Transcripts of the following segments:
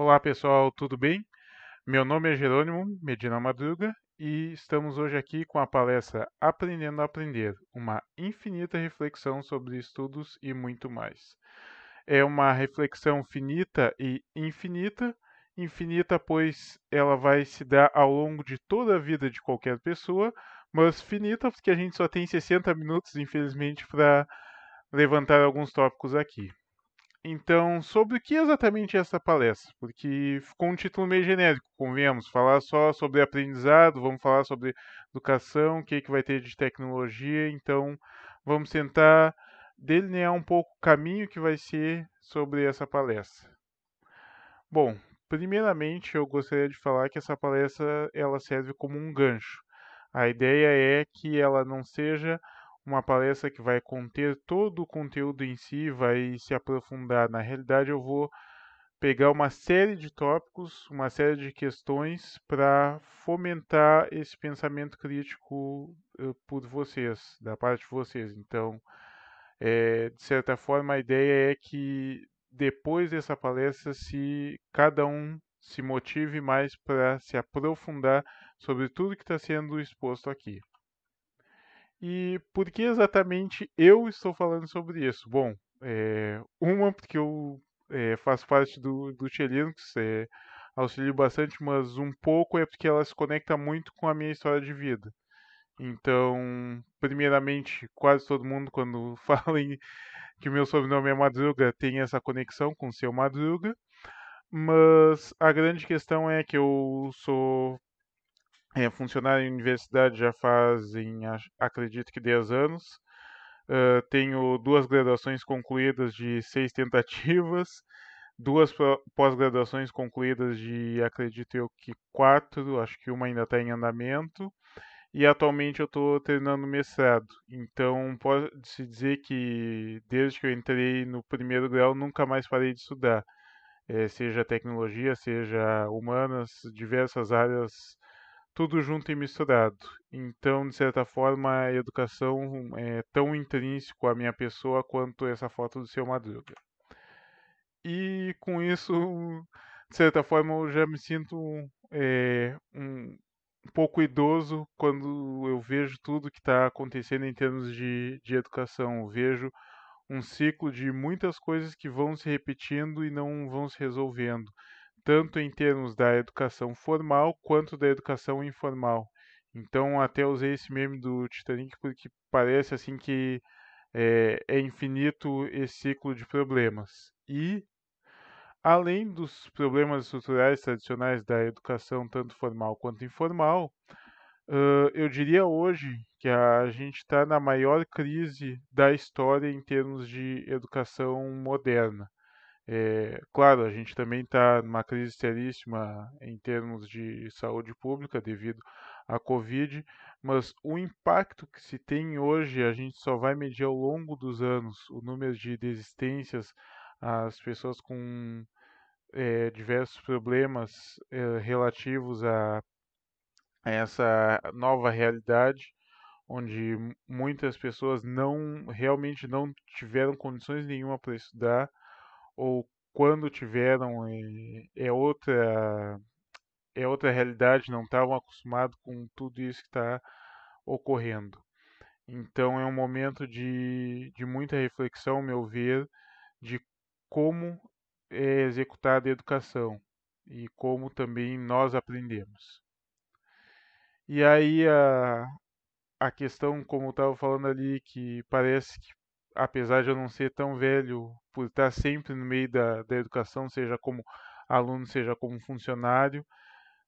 Olá pessoal, tudo bem? Meu nome é Jerônimo Medina Madruga e estamos hoje aqui com a palestra Aprendendo a Aprender uma infinita reflexão sobre estudos e muito mais. É uma reflexão finita e infinita. Infinita, pois ela vai se dar ao longo de toda a vida de qualquer pessoa, mas finita porque a gente só tem 60 minutos, infelizmente, para levantar alguns tópicos aqui. Então, sobre o que exatamente é essa palestra? Porque ficou um título meio genérico, convenhamos, falar só sobre aprendizado, vamos falar sobre educação, o que, é que vai ter de tecnologia, então vamos tentar delinear um pouco o caminho que vai ser sobre essa palestra. Bom, primeiramente eu gostaria de falar que essa palestra ela serve como um gancho. A ideia é que ela não seja uma palestra que vai conter todo o conteúdo em si, vai se aprofundar. Na realidade, eu vou pegar uma série de tópicos, uma série de questões para fomentar esse pensamento crítico uh, por vocês, da parte de vocês. Então, é, de certa forma, a ideia é que depois dessa palestra, se cada um se motive mais para se aprofundar sobre tudo que está sendo exposto aqui. E por que exatamente eu estou falando sobre isso? Bom, é, uma, porque eu é, faço parte do, do Linux, é, auxilio bastante, mas um pouco é porque ela se conecta muito com a minha história de vida. Então, primeiramente, quase todo mundo, quando fala em, que meu sobrenome é Madruga, tem essa conexão com o seu Madruga. Mas a grande questão é que eu sou é funcionário em universidade já fazem, acredito que 10 anos. Uh, tenho duas graduações concluídas de seis tentativas, duas pós-graduações concluídas de, acredito eu, que quatro, acho que uma ainda está em andamento. E atualmente eu estou treinando mestrado. Então pode-se dizer que desde que eu entrei no primeiro grau nunca mais parei de estudar. É, seja tecnologia, seja humanas, diversas áreas tudo junto e misturado. Então, de certa forma, a educação é tão intrínseco à minha pessoa quanto essa foto do seu Madruga. E com isso, de certa forma, eu já me sinto é, um pouco idoso quando eu vejo tudo que está acontecendo em termos de, de educação. Eu vejo um ciclo de muitas coisas que vão se repetindo e não vão se resolvendo tanto em termos da educação formal quanto da educação informal. Então, até usei esse meme do Titanic porque parece assim que é, é infinito esse ciclo de problemas. E, além dos problemas estruturais tradicionais da educação, tanto formal quanto informal, Uh, eu diria hoje que a gente está na maior crise da história em termos de educação moderna. É, claro, a gente também está numa crise seríssima em termos de saúde pública devido à Covid, mas o impacto que se tem hoje a gente só vai medir ao longo dos anos o número de desistências, as pessoas com é, diversos problemas é, relativos a, a essa nova realidade, onde muitas pessoas não realmente não tiveram condições nenhuma para estudar ou quando tiveram é outra é outra realidade, não estavam acostumados com tudo isso que está ocorrendo. Então é um momento de, de muita reflexão, meu ver, de como é executada a educação e como também nós aprendemos. E aí a, a questão, como eu estava falando ali, que parece que apesar de eu não ser tão velho, por estar sempre no meio da, da educação, seja como aluno, seja como funcionário,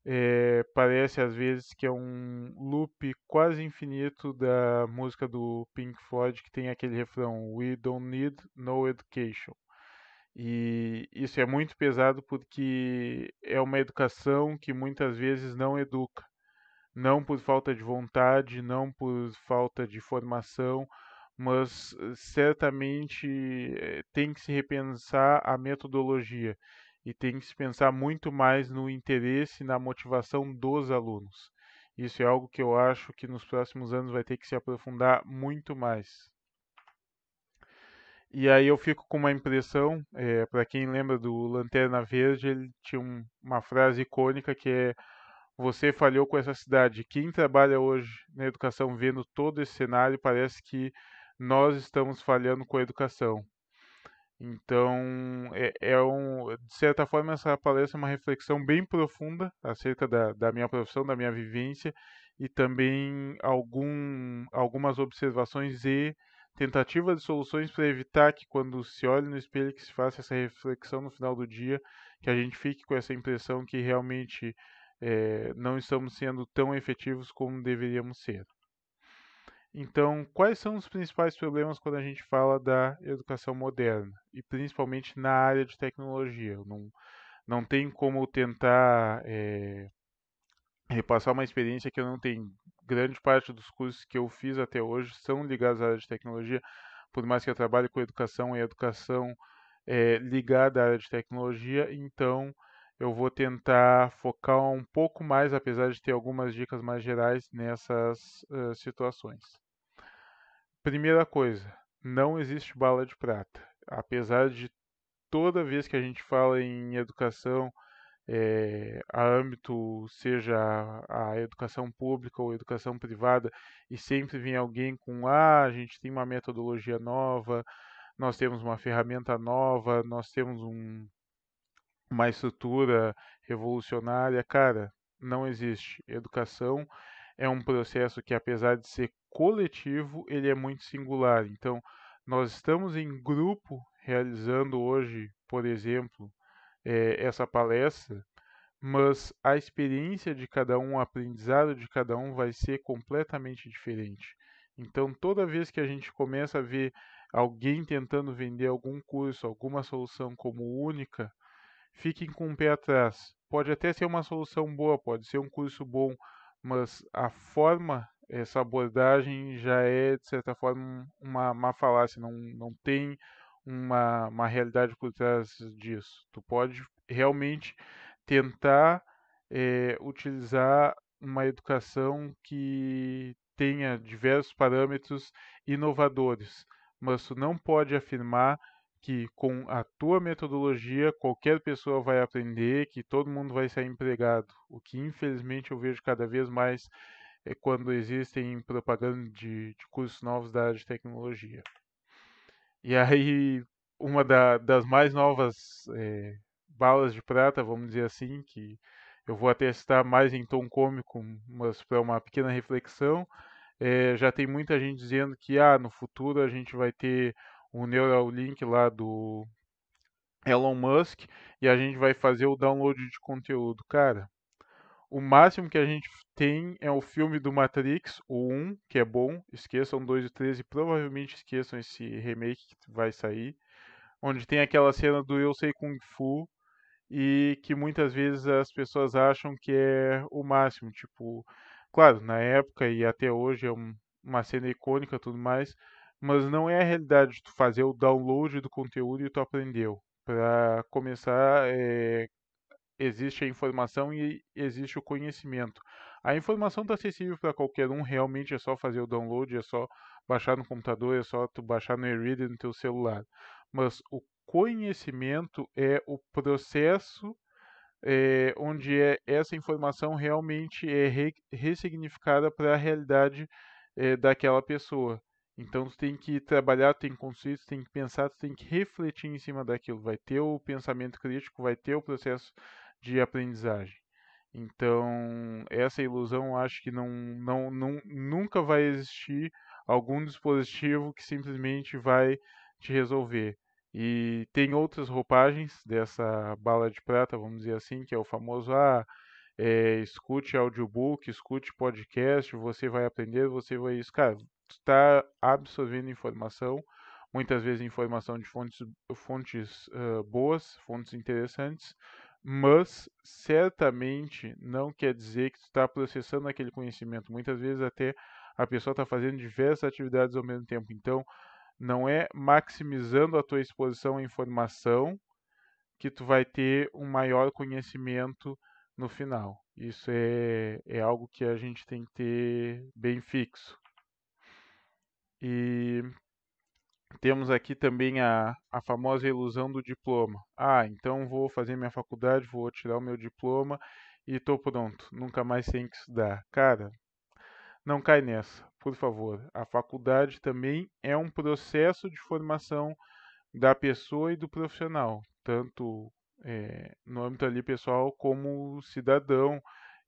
é, parece às vezes que é um loop quase infinito da música do Pink Floyd que tem aquele refrão We don't need no education. E isso é muito pesado porque é uma educação que muitas vezes não educa. Não por falta de vontade, não por falta de formação, mas eh, certamente eh, tem que se repensar a metodologia e tem que se pensar muito mais no interesse e na motivação dos alunos. Isso é algo que eu acho que nos próximos anos vai ter que se aprofundar muito mais. E aí eu fico com uma impressão, é, eh, para quem lembra do Lanterna Verde, ele tinha um, uma frase icônica que é você falhou com essa cidade. Quem trabalha hoje na educação vendo todo esse cenário parece que nós estamos falhando com a educação. Então, é, é, um, de certa forma, essa palestra é uma reflexão bem profunda acerca da, da minha profissão, da minha vivência e também algum, algumas observações e tentativas de soluções para evitar que quando se olhe no espelho que se faça essa reflexão no final do dia, que a gente fique com essa impressão que realmente é, não estamos sendo tão efetivos como deveríamos ser. Então, quais são os principais problemas quando a gente fala da educação moderna e principalmente na área de tecnologia? Não, não tem como tentar é, repassar uma experiência que eu não tenho. Grande parte dos cursos que eu fiz até hoje são ligados à área de tecnologia, por mais que eu trabalhe com educação e educação é, ligada à área de tecnologia, então eu vou tentar focar um pouco mais, apesar de ter algumas dicas mais gerais nessas uh, situações. Primeira coisa, não existe bala de prata. Apesar de toda vez que a gente fala em educação, é, a âmbito, seja a, a educação pública ou educação privada, e sempre vem alguém com: ah, a gente tem uma metodologia nova, nós temos uma ferramenta nova, nós temos um uma estrutura revolucionária, cara, não existe. Educação é um processo que, apesar de ser coletivo, ele é muito singular. Então, nós estamos em grupo realizando hoje, por exemplo, é, essa palestra, mas a experiência de cada um, o aprendizado de cada um vai ser completamente diferente. Então, toda vez que a gente começa a ver alguém tentando vender algum curso, alguma solução como única, fiquem com o pé atrás. Pode até ser uma solução boa, pode ser um curso bom, mas a forma, essa abordagem já é, de certa forma, uma má falácia, não, não tem uma, uma realidade por trás disso. Tu pode realmente tentar é, utilizar uma educação que tenha diversos parâmetros inovadores, mas tu não pode afirmar que com a tua metodologia qualquer pessoa vai aprender, que todo mundo vai ser empregado. O que infelizmente eu vejo cada vez mais é quando existem propaganda de, de cursos novos da área de tecnologia. E aí, uma da, das mais novas é, balas de prata, vamos dizer assim, que eu vou até estar mais em tom cômico, mas para uma pequena reflexão, é, já tem muita gente dizendo que ah, no futuro a gente vai ter é o Neuralink lá do Elon Musk e a gente vai fazer o download de conteúdo. Cara, o máximo que a gente tem é o filme do Matrix, o 1, que é bom, esqueçam 2 e 3 e provavelmente esqueçam esse remake que vai sair, onde tem aquela cena do Eu Sei Kung Fu e que muitas vezes as pessoas acham que é o máximo, tipo, claro, na época e até hoje é um, uma cena icônica tudo mais, mas não é a realidade de tu fazer o download do conteúdo e tu aprendeu. Para começar, é, existe a informação e existe o conhecimento. A informação está acessível para qualquer um, realmente é só fazer o download, é só baixar no computador, é só tu baixar no e-reader no teu celular. Mas o conhecimento é o processo é, onde é, essa informação realmente é re, ressignificada para a realidade é, daquela pessoa. Então tu tem que trabalhar, tu tem que construir, tu tem que pensar, tu tem que refletir em cima daquilo. Vai ter o pensamento crítico, vai ter o processo de aprendizagem. Então, essa ilusão acho que não, não, não, nunca vai existir algum dispositivo que simplesmente vai te resolver. E tem outras roupagens dessa bala de prata, vamos dizer assim, que é o famoso ah, é, escute audiobook, escute podcast, você vai aprender, você vai isso. Cara, está absorvendo informação, muitas vezes informação de fontes, fontes uh, boas, fontes interessantes, mas certamente não quer dizer que tu está processando aquele conhecimento. Muitas vezes até a pessoa está fazendo diversas atividades ao mesmo tempo. Então, não é maximizando a tua exposição à informação que tu vai ter um maior conhecimento no final. Isso é, é algo que a gente tem que ter bem fixo. E temos aqui também a, a famosa ilusão do diploma. Ah, então vou fazer minha faculdade, vou tirar o meu diploma e estou pronto, nunca mais tem que estudar. Cara, não cai nessa, por favor. A faculdade também é um processo de formação da pessoa e do profissional, tanto é, no âmbito ali pessoal como cidadão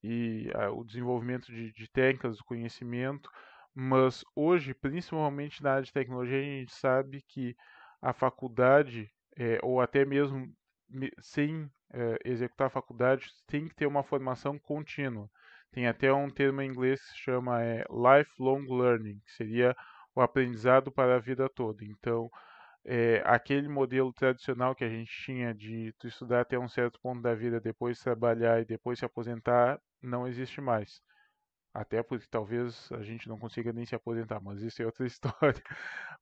e a, ah, o desenvolvimento de, de técnicas, do conhecimento. Mas hoje, principalmente na área de tecnologia, a gente sabe que a faculdade, é, ou até mesmo sem é, executar a faculdade, tem que ter uma formação contínua. Tem até um termo em inglês que se chama é, lifelong learning, que seria o aprendizado para a vida toda. Então, é, aquele modelo tradicional que a gente tinha de tu estudar até um certo ponto da vida, depois trabalhar e depois se aposentar, não existe mais. Até porque talvez a gente não consiga nem se aposentar, mas isso é outra história.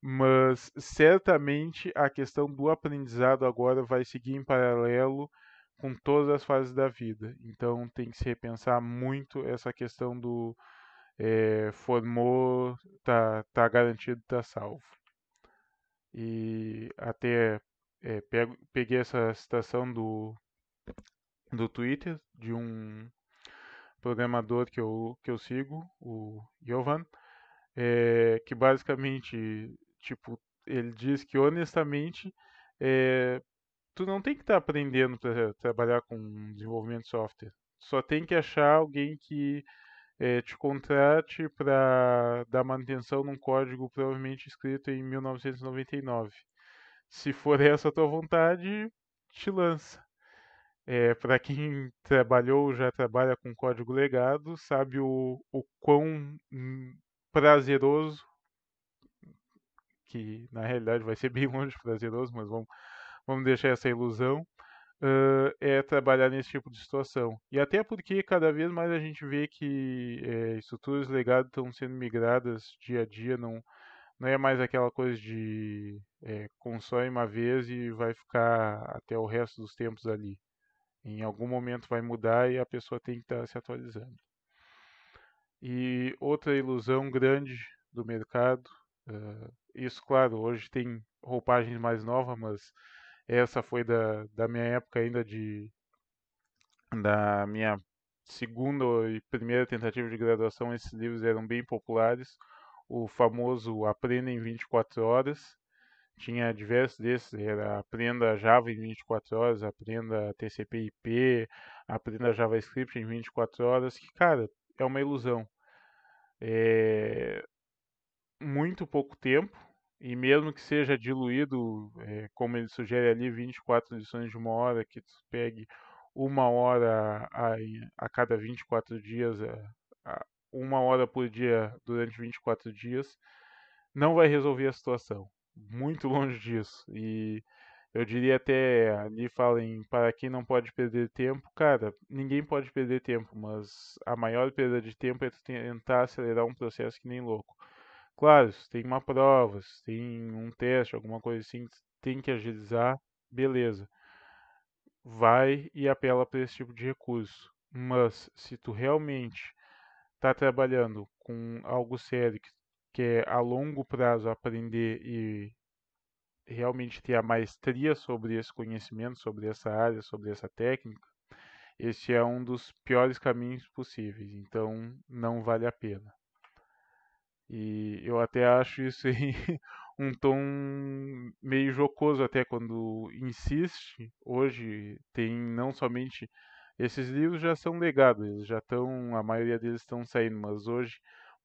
Mas certamente a questão do aprendizado agora vai seguir em paralelo com todas as fases da vida. Então tem que se repensar muito essa questão do é, formou, tá, tá garantido, tá salvo. E até é, peguei essa citação do, do Twitter de um programador que eu, que eu sigo, o Jovan, é, que basicamente, tipo, ele diz que honestamente, é, tu não tem que estar tá aprendendo para trabalhar com desenvolvimento de software. Só tem que achar alguém que é, te contrate para dar manutenção num código provavelmente escrito em 1999. Se for essa a tua vontade, te lança. É, para quem trabalhou ou já trabalha com código legado, sabe o, o quão hum, prazeroso, que na realidade vai ser bem longe prazeroso, mas vamos, vamos deixar essa ilusão, Uh, é trabalhar nesse tipo de situação. E até porque cada vez mais a gente vê que é, estruturas legado estão sendo migradas dia a dia, não, não é mais aquela coisa de é, consome uma vez e vai ficar até o resto dos tempos ali. Em algum momento vai mudar e a pessoa tem que estar tá se atualizando. E outra ilusão grande do mercado, uh, isso, claro, hoje tem roupagens mais novas, mas essa foi da, da minha época ainda de. da minha segunda e primeira tentativa de graduação, esses livros eram bem populares. O famoso Aprenda em 24 Horas, tinha diversos desses, era eh, aprenda Java em 24 horas, aprenda TCP/IP, aprenda JavaScript em 24 horas, que cara, é uma ilusão. É muito pouco tempo e mesmo que seja diluído, é, como ele sugere ali, 24 lições de uma hora, que tu pegue uma hora a, a cada 24 dias, a, a, uma hora por dia durante 24 dias, não vai resolver a situação muito longe disso. E eu diria até ali falem para quem não pode perder tempo, cara, ninguém pode perder tempo, mas a maior perda de tempo é tentar acelerar um processo que nem louco. Claro, se tem uma prova, se tem um teste, alguma coisa assim, tem que agilizar, beleza. Vai e apela para esse tipo de recurso. Mas se tu realmente está trabalhando com algo sério, que que é a longo prazo aprender e realmente ter a maestria sobre esse conhecimento, sobre essa área, sobre essa técnica, esse é um dos piores caminhos possíveis. Então, não vale a pena. E eu até acho isso aí um tom meio jocoso até quando insiste. Hoje tem não somente esses livros já são legados, já estão, a maioria deles estão saindo, mas hoje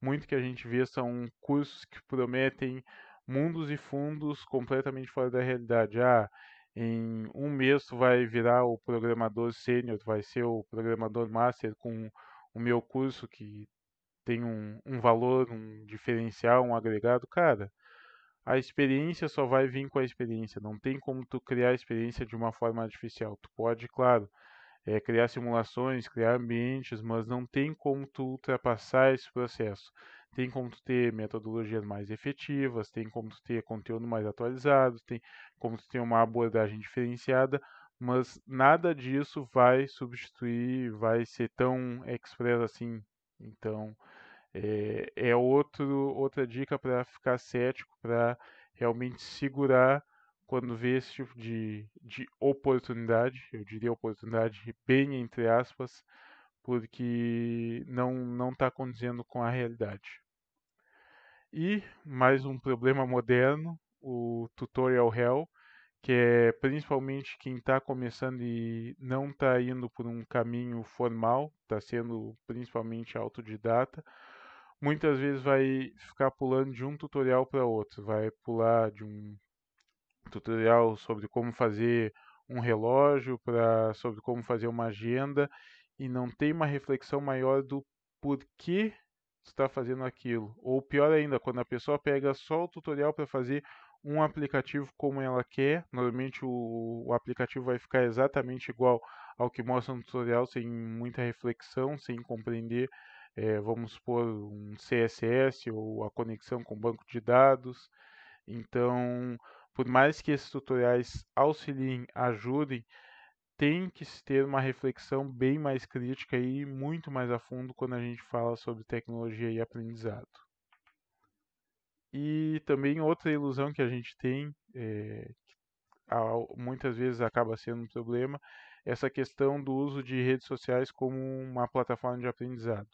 muito que a gente vê são cursos que prometem mundos e fundos completamente fora da realidade. Ah, em um mês tu vai virar o programador sênior, tu vai ser o programador master com o meu curso que tem um, um valor, um diferencial, um agregado. Cara, a experiência só vai vir com a experiência. Não tem como tu criar a experiência de uma forma artificial. Tu pode, claro, é, criar simulações, criar ambientes, mas não tem como tu ultrapassar esse processo. Tem como tu ter metodologias mais efetivas, tem como tu ter conteúdo mais atualizado, tem como tu ter uma abordagem diferenciada, mas nada disso vai substituir, vai ser tão expresso assim. Então, é, é outro, outra dica para ficar cético, para realmente segurar quando vê esse tipo de, de oportunidade, eu diria oportunidade bem entre aspas, porque não não está condizendo com a realidade. E mais um problema moderno, o tutorial hell, que é principalmente quem está começando e não está indo por um caminho formal, está sendo principalmente autodidata, muitas vezes vai ficar pulando de um tutorial para outro, vai pular de um tutorial sobre como fazer um relógio, para sobre como fazer uma agenda e não tem uma reflexão maior do porquê está fazendo aquilo. Ou pior ainda, quando a pessoa pega só o tutorial para fazer um aplicativo como ela quer, normalmente o, o, aplicativo vai ficar exatamente igual ao que mostra no tutorial, sem muita reflexão, sem compreender, é, vamos supor, um CSS ou a conexão com banco de dados. Então, por mais que esses tutoriais auxiliem, ajudem, tem que se ter uma reflexão bem mais crítica e muito mais a fundo quando a gente fala sobre tecnologia e aprendizado. E também outra ilusão que a gente tem, é, muitas vezes acaba sendo um problema, essa questão do uso de redes sociais como uma plataforma de aprendizado.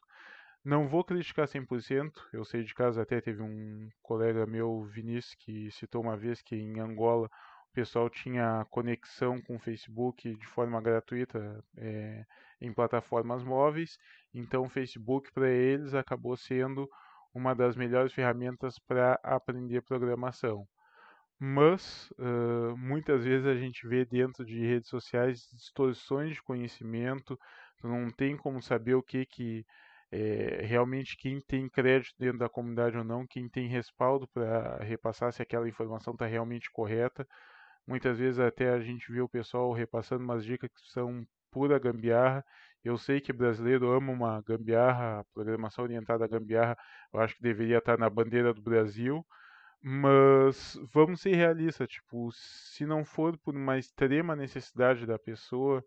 Não vou criticar 100%, eu sei de casa até teve um colega meu, Vinícius, que citou uma vez que em Angola o pessoal tinha conexão com o Facebook de forma gratuita é, em plataformas móveis, então o Facebook para eles acabou sendo uma das melhores ferramentas para aprender programação. Mas uh, muitas vezes a gente vê dentro de redes sociais distorções de conhecimento, não tem como saber o que, que é, realmente quem tem crédito dentro da comunidade ou não, quem tem respaldo para repassar se aquela informação está realmente correta. Muitas vezes até a gente vê o pessoal repassando umas dicas que são pura gambiarra. Eu sei que brasileiro ama uma gambiarra, programação orientada à gambiarra, eu acho que deveria estar tá na bandeira do Brasil. Mas vamos ser realistas, tipo, se não for por uma extrema necessidade da pessoa,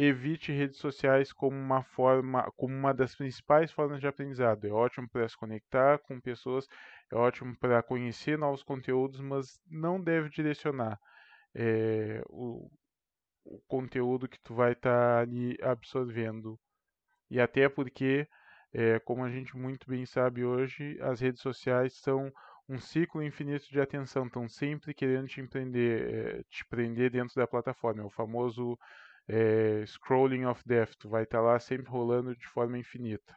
evite redes sociais como uma forma, como uma das principais formas de aprendizado. É ótimo para se conectar com pessoas, é ótimo para conhecer novos conteúdos, mas não deve direcionar é, o, o, conteúdo que tu vai estar tá ali absorvendo. E até porque, é, como a gente muito bem sabe hoje, as redes sociais são um ciclo infinito de atenção, estão sempre querendo te, empreender, é, te prender dentro da plataforma. É o famoso é, Scrolling of Death, tu vai estar tá lá sempre rolando de forma infinita.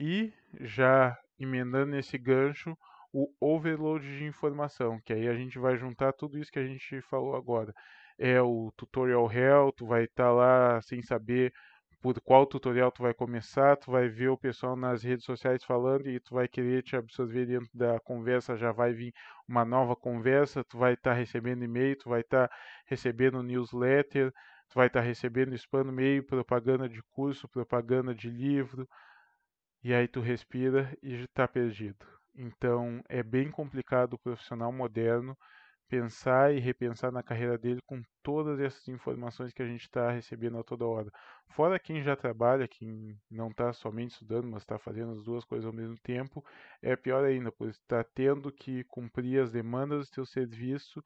E já emendando esse gancho, o overload de informação, que aí a gente vai juntar tudo isso que a gente falou agora. É o tutorial hell, tu vai estar tá lá sem saber por qual tutorial tu vai começar, tu vai ver o pessoal nas redes sociais falando e tu vai querer te absorver dentro da conversa, já vai vir uma nova conversa, tu vai estar tá recebendo e-mail, tu vai estar tá recebendo newsletter, tu vai estar tá recebendo spam no e-mail, propaganda de curso, propaganda de livro, e aí tu respira e está perdido. Então é bem complicado o profissional moderno pensar e repensar na carreira dele com todas essas informações que a gente está recebendo a toda hora. Fora quem já trabalha, quem não está somente estudando, mas está fazendo as duas coisas ao mesmo tempo, é pior ainda, pois está tendo que cumprir as demandas do seu serviço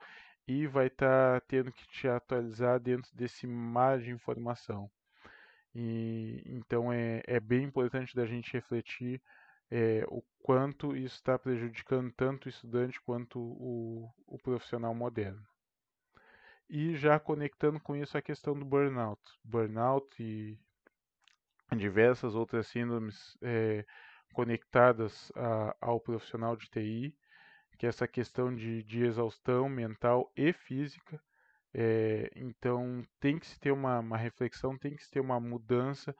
e vai estar tá tendo que te atualizar dentro desse mar de informação. E, então é, é bem importante da gente refletir é, o quanto isso está prejudicando tanto o estudante quanto o, o profissional moderno. E já conectando com isso a questão do burnout. Burnout e diversas outras síndromes é, conectadas a, ao profissional de TI, que é essa questão de, de exaustão mental e física. É, então tem que se ter uma, uma reflexão, tem que se ter uma mudança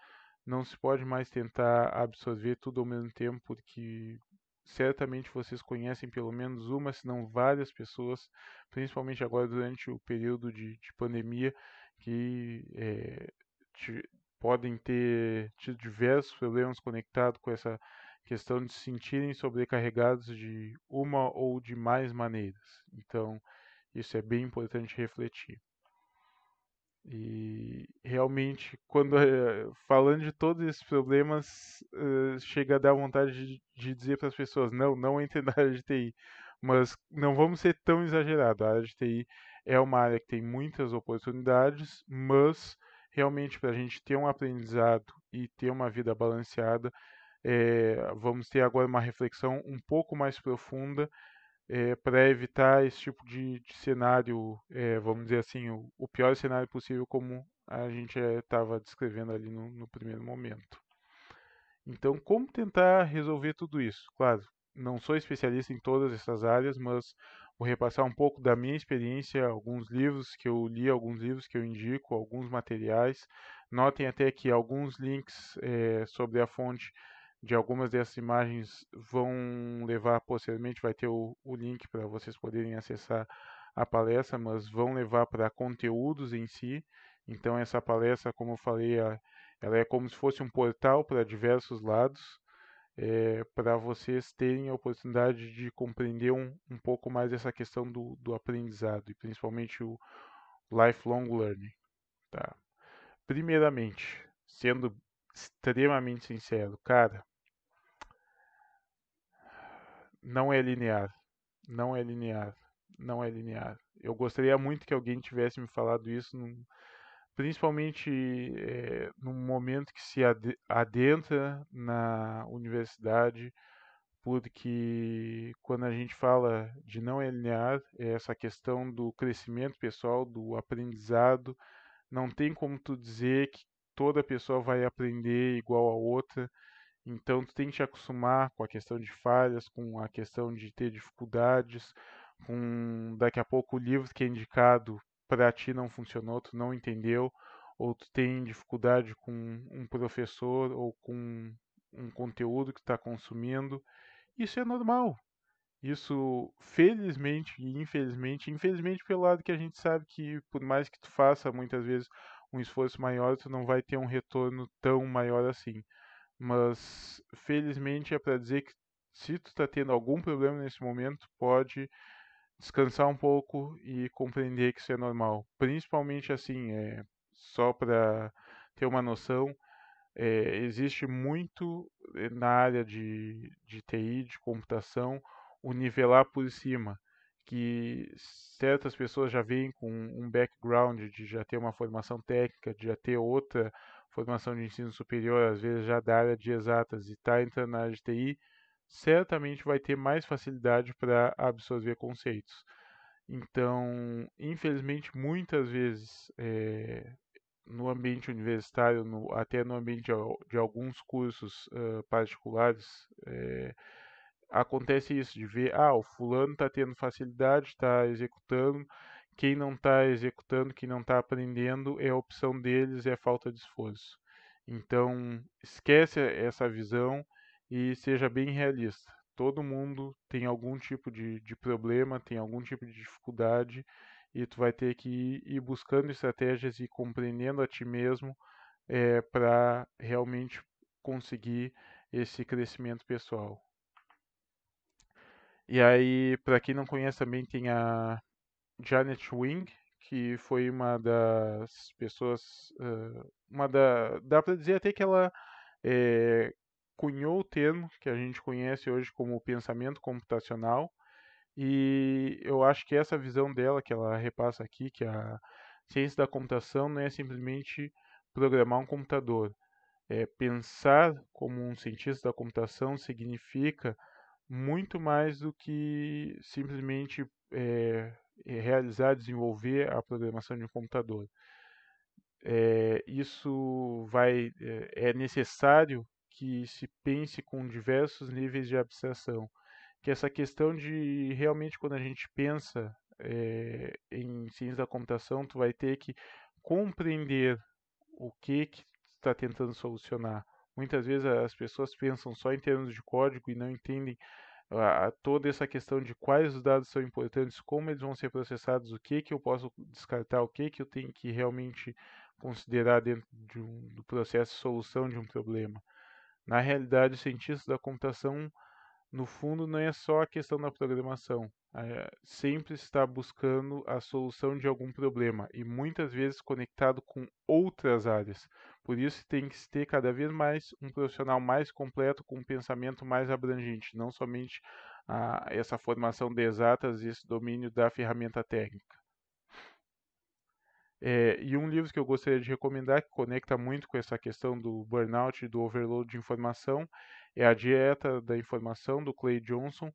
não se pode mais tentar absorver tudo ao mesmo tempo, porque certamente vocês conhecem pelo menos uma, se não várias pessoas, principalmente agora durante o período de, de pandemia, que é, eh, te, podem ter tido diversos problemas conectados com essa questão de se sentirem sobrecarregados de uma ou de mais maneiras. Então, isso é bem importante refletir. E realmente, quando eh, falando de todos esses problemas, eh, chega a dar vontade de, de dizer para as pessoas: não, não entre na área de TI. Mas não vamos ser tão exagerados. A área de TI é uma área que tem muitas oportunidades, mas realmente para a gente ter um aprendizado e ter uma vida balanceada, é, vamos ter agora uma reflexão um pouco mais profunda é, eh, para evitar esse tipo de, de cenário, é, vamos dizer assim, o, o, pior cenário possível, como a gente estava eh, descrevendo ali no, no primeiro momento. Então, como tentar resolver tudo isso? Claro, não sou especialista em todas essas áreas, mas vou repassar um pouco da minha experiência, alguns livros que eu li, alguns livros que eu indico, alguns materiais. Notem até que alguns links é, sobre a fonte de algumas dessas imagens vão levar posteriormente, vai ter o, o link para vocês poderem acessar a palestra, mas vão levar para conteúdos em si. Então essa palestra, como eu falei, ela é como se fosse um portal para diversos lados, é, para vocês terem a oportunidade de compreender um, um pouco mais essa questão do, do aprendizado e principalmente o lifelong learning. Tá? Primeiramente, sendo extremamente sincero, cara, não é linear. Não é linear. Não é linear. Eu gostaria muito que alguém tivesse me falado isso, num, principalmente é, momento que se ad, adentra na universidade, porque quando a gente fala de não é linear, é essa questão do crescimento pessoal, do aprendizado, não tem como tu dizer que toda pessoa vai aprender igual a outra então tu tem que te acostumar com a questão de falhas, com a questão de ter dificuldades, com daqui a pouco o livro que é indicado para ti não funcionou, tu não entendeu, ou tu tem dificuldade com um professor ou com um conteúdo que está consumindo. Isso é normal. Isso, felizmente e infelizmente, infelizmente pelo lado que a gente sabe que por mais que tu faça muitas vezes um esforço maior, tu não vai ter um retorno tão maior assim. Mas felizmente é para dizer que se tu está tendo algum problema nesse momento, pode descansar um pouco e compreender que isso é normal. Principalmente assim, é, só para ter uma noção, é, existe muito eh, na área de, de TI, de computação, o nivelar por cima, que certas pessoas já vêm com um background de já ter uma formação técnica, de já ter outra formação de ensino superior, às vezes já da área de exatas e está entrando na área de TI, certamente vai ter mais facilidade para absorver conceitos. Então, infelizmente, muitas vezes é, no ambiente universitário, no, até no ambiente de, de alguns cursos uh, particulares, é, acontece isso de ver, ah, o fulano está tendo facilidade, está executando, quem não está executando, quem não está aprendendo, é a opção deles, é a falta de esforço. Então, esquece essa visão e seja bem realista. Todo mundo tem algum tipo de, de problema, tem algum tipo de dificuldade e tu vai ter que ir, ir buscando estratégias e compreendendo a ti mesmo é, para realmente conseguir esse crescimento pessoal. E aí, para quem não conhece também, tem a Janet Wing, que foi uma das pessoas, uma da, dá para dizer até que ela é, cunhou o termo que a gente conhece hoje como pensamento computacional, e eu acho que essa visão dela que ela repassa aqui, que a ciência da computação não é simplesmente programar um computador. É, pensar como um cientista da computação significa muito mais do que simplesmente é, eh, realizar, desenvolver a programação de um computador. É, isso vai, eh, é necessário que se pense com diversos níveis de abstração. Que essa questão de realmente quando a gente pensa é, em ciência da computação, tu vai ter que compreender o que que está tentando solucionar. Muitas vezes as pessoas pensam só em termos de código e não entendem a toda essa questão de quais os dados são importantes, como eles vão ser processados, o que, que eu posso descartar, o que, que eu tenho que realmente considerar dentro de um, do processo de solução de um problema. Na realidade, os cientistas da computação, no fundo, não é só a questão da programação, eh, sempre está buscando a solução de algum problema e muitas vezes conectado com outras áreas. Por isso tem que ter cada vez mais um profissional mais completo com um pensamento mais abrangente, não somente ah, essa formação de exatas e esse domínio da ferramenta técnica. É, e um livro que eu gostaria de recomendar, que conecta muito com essa questão do burnout e do overload de informação, é A Dieta da Informação, do Clay Johnson,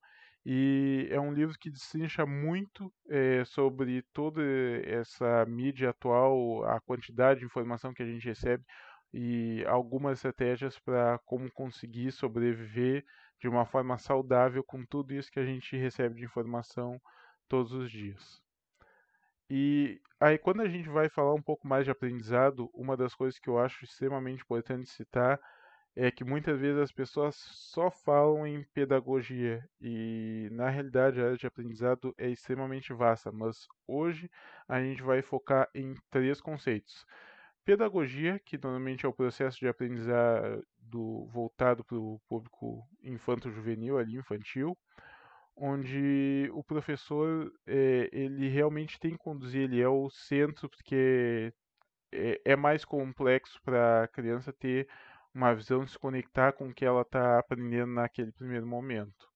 e é um livro que destrincha muito é, sobre toda essa mídia atual, a quantidade de informação que a gente recebe e algumas estratégias para como conseguir sobreviver de uma forma saudável com tudo isso que a gente recebe de informação todos os dias. E aí, quando a gente vai falar um pouco mais de aprendizado, uma das coisas que eu acho extremamente importante citar é que muitas vezes as pessoas só falam em pedagogia e na realidade a área de aprendizado é extremamente vasta, mas hoje a gente vai focar em três conceitos. Pedagogia, que normalmente é o processo de aprendizado voltado para o público infanto-juvenil, ali infantil, onde o professor é, ele realmente tem que conduzir, ele é o centro, porque é, é mais complexo para a criança ter uma visão, se conectar com o que ela está aprendendo naquele primeiro momento.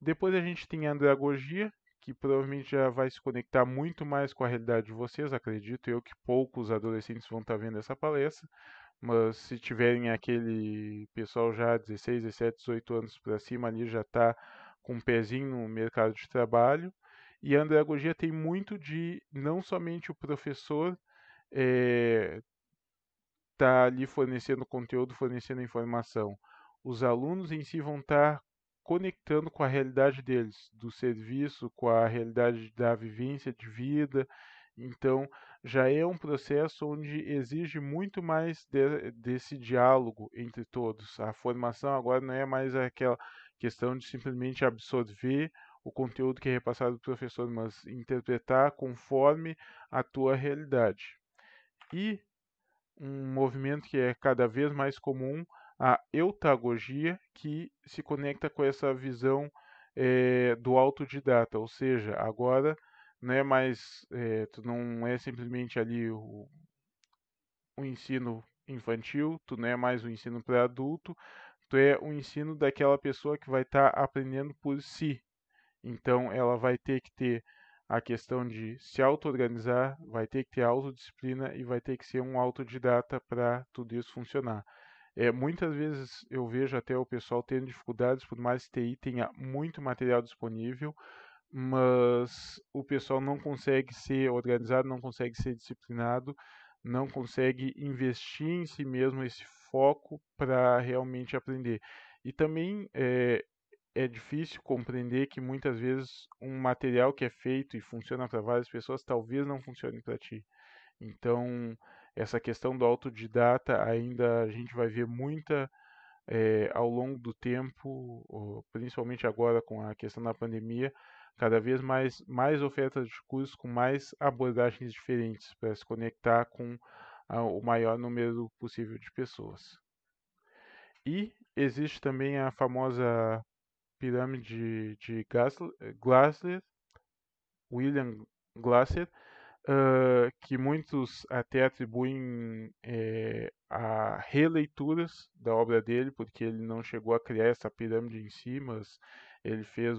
Depois a gente tem a andragogia, que provavelmente já vai se conectar muito mais com a realidade de vocês, acredito eu que poucos adolescentes vão estar tá vendo essa palestra, mas se tiverem aquele pessoal já 16, 17, 18 anos para cima ali já está com um pezinho no mercado de trabalho. E a andragogia tem muito de não somente o professor é, estar tá ali fornecendo conteúdo, fornecendo informação. Os alunos em si vão estar tá conectando com a realidade deles, do serviço, com a realidade da vivência de vida. Então, já é um processo onde exige muito mais de, desse diálogo entre todos. A formação agora não é mais aquela questão de simplesmente absorver o conteúdo que é repassado do professor, mas interpretar conforme a tua realidade. E um movimento que é cada vez mais comum, a eutagogia, que se conecta com essa visão é, do autodidata, ou seja, agora não é mais, é, tu não é simplesmente ali o, o ensino infantil, tu não é mais o ensino para adulto, tu é o ensino daquela pessoa que vai estar tá aprendendo por si. Então ela vai ter que ter a questão de se auto-organizar, vai ter que ter autodisciplina e vai ter que ser um autodidata para tudo isso funcionar. É, muitas vezes eu vejo até o pessoal tendo dificuldades, por mais que TI tenha muito material disponível, mas o pessoal não consegue ser organizado, não consegue ser disciplinado, não consegue investir em si mesmo esse foco para realmente aprender. E também é, é difícil compreender que muitas vezes um material que é feito e funciona para várias pessoas talvez não funcione para ti. Então, essa questão do autodidata ainda a gente vai ver muita é, ao longo do tempo, principalmente agora com a questão da pandemia, cada vez mais, mais ofertas de cursos com mais abordagens diferentes para se conectar com a, o maior número possível de pessoas. E existe também a famosa pirâmide de Glassler, William Glassler, uh, que muitos até atribuem eh, a releituras da obra dele, porque ele não chegou a criar essa pirâmide em si, mas ele fez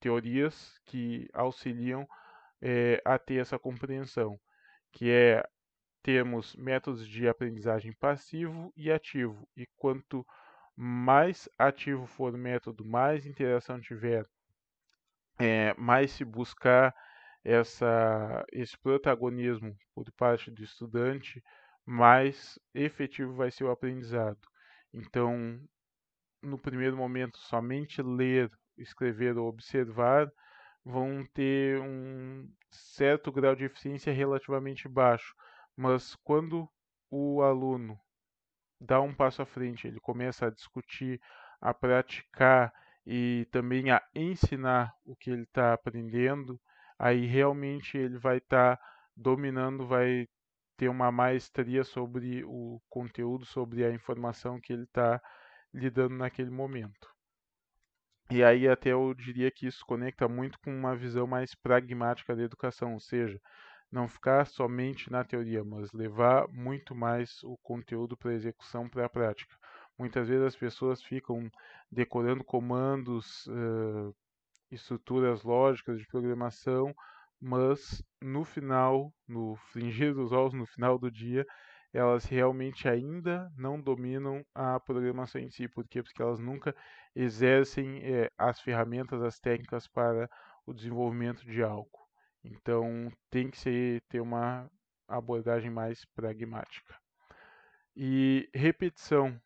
teorias que auxiliam eh, a ter essa compreensão, que é termos métodos de aprendizagem passivo e ativo, e quanto mais ativo for o método, mais interação tiver, é, mais se buscar essa, esse protagonismo por parte do estudante, mais efetivo vai ser o aprendizado. Então, no primeiro momento, somente ler, escrever ou observar vão ter um certo grau de eficiência relativamente baixo, mas quando o aluno dá um passo à frente, ele começa a discutir, a praticar e também a ensinar o que ele está aprendendo, aí realmente ele vai estar tá dominando, vai ter uma maestria sobre o conteúdo, sobre a informação que ele está lidando naquele momento. E aí até eu diria que isso conecta muito com uma visão mais pragmática da educação, ou seja, não ficar somente na teoria, mas levar muito mais o conteúdo para a execução, para a prática. Muitas vezes as pessoas ficam decorando comandos, uh, estruturas lógicas de programação, mas no final, no fringir dos olhos, no final do dia, elas realmente ainda não dominam a programação em si. Por quê? Porque elas nunca exercem eh, as ferramentas, as técnicas para o desenvolvimento de algo. Então tem que ser, ter uma abordagem mais pragmática. E repetição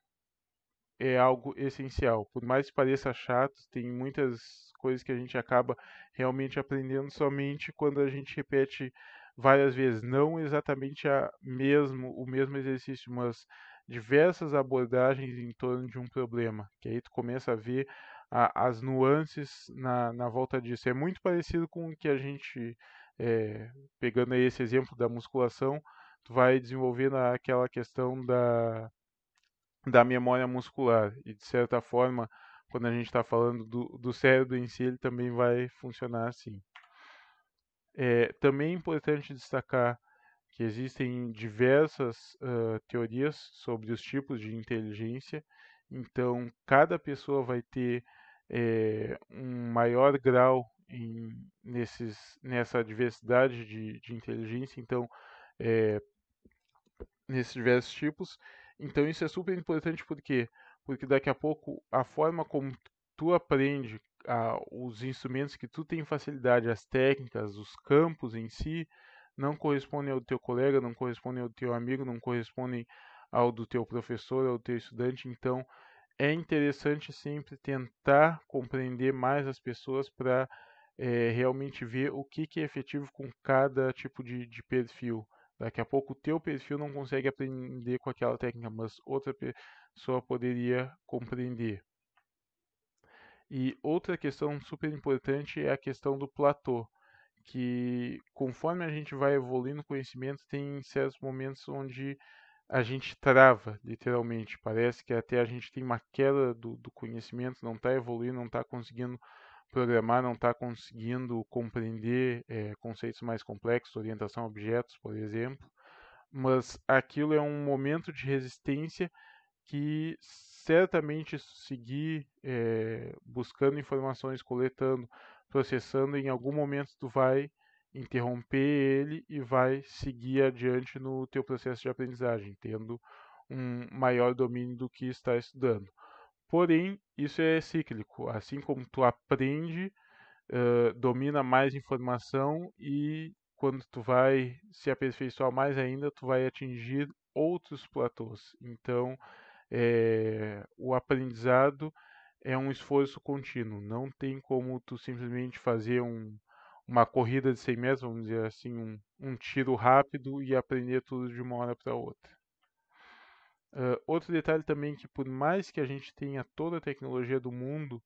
é algo essencial. Por mais que pareça chato, tem muitas coisas que a gente acaba realmente aprendendo somente quando a gente repete várias vezes, não exatamente a mesmo o mesmo exercício, mas diversas abordagens em torno de um problema, que aí tu começa a ver a, as nuances na, na volta disso. É muito parecido com o que a gente, é, pegando aí esse exemplo da musculação, tu vai desenvolver aquela questão da, da memória muscular. E de certa forma, quando a gente está falando do, do cérebro em si, ele também vai funcionar assim. É, também é importante destacar que existem diversas uh, teorias sobre os tipos de inteligência, então cada pessoa vai ter é, um maior grau em, nesses, nessa diversidade de, de inteligência, então, é, nesses diversos tipos. Então, isso é super importante porque porque daqui a pouco a forma como tu aprende a, ah, os instrumentos que tu tem facilidade, as técnicas, os campos em si, não correspondem ao teu colega, não correspondem ao teu amigo, não correspondem ao do teu professor, ao teu estudante. Então, é interessante sempre tentar compreender mais as pessoas para é, eh, realmente ver o que, que é efetivo com cada tipo de, de perfil. Daqui a pouco o teu perfil não consegue aprender com aquela técnica, mas outra pessoa poderia compreender. E outra questão super importante é a questão do platô, que conforme a gente vai evoluindo o conhecimento, tem certos momentos onde a gente trava, literalmente. Parece que até a gente tem uma queda do, do conhecimento, não está evoluindo, não está conseguindo programar, não está conseguindo compreender é, conceitos mais complexos, orientação a objetos, por exemplo. Mas aquilo é um momento de resistência que certamente seguir é, buscando informações, coletando, processando, em algum momento tu vai interromper ele e vai seguir adiante no teu processo de aprendizagem, tendo um maior domínio do que está estudando. Porém, isso é cíclico. Assim como tu aprende, uh, domina mais informação e quando tu vai se aperfeiçoar mais ainda, tu vai atingir outros platôs. Então, é, o aprendizado é um esforço contínuo. Não tem como tu simplesmente fazer um, uma corrida de 100 metros, vamos dizer assim, um, um tiro rápido e aprender tudo de uma hora para outra. Uh, outro detalhe também que por mais que a gente tenha toda a tecnologia do mundo,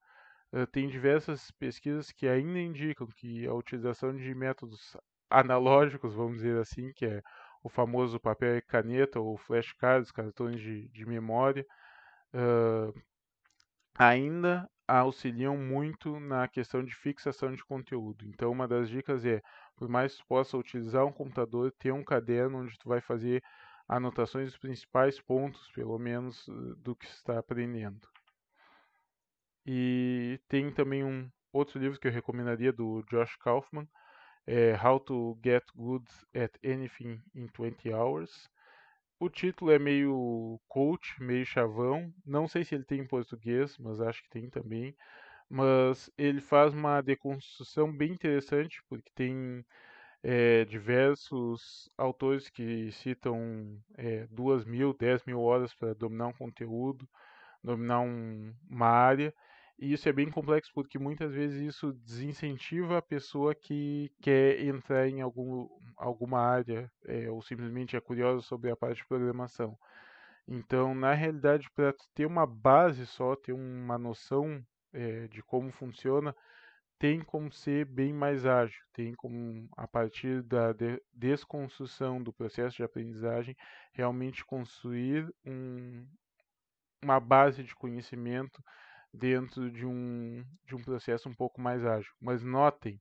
uh, tem diversas pesquisas que ainda indicam que a utilização de métodos analógicos, vamos dizer assim, que é o famoso papel e caneta ou flashcards, cartões de, de memória, uh, ainda auxiliam muito na questão de fixação de conteúdo. Então, uma das dicas é, por mais que tu possa utilizar um computador, ter um caderno onde tu vai fazer anotações dos principais pontos, pelo menos, eh, do que está aprendendo. E tem também um outro livro que eu recomendaria do Josh Kaufman, é How to Get Good at Anything in 20 Hours. O título é meio coach, meio chavão. Não sei se ele tem em português, mas acho que tem também. Mas ele faz uma deconstrução bem interessante, porque tem é, diversos autores que citam é, duas mil, dez mil horas para dominar um conteúdo, dominar um, uma área. E isso é bem complexo porque muitas vezes isso desincentiva a pessoa que quer entrar em algum, alguma área é, ou simplesmente é curiosa sobre a parte de programação. Então, na realidade, para ter uma base só, ter uma noção é, de como funciona, tem como ser bem mais ágil, tem como, a partir da de desconstrução do processo de aprendizagem, realmente construir um, uma base de conhecimento dentro de um, de um processo um pouco mais ágil. Mas notem,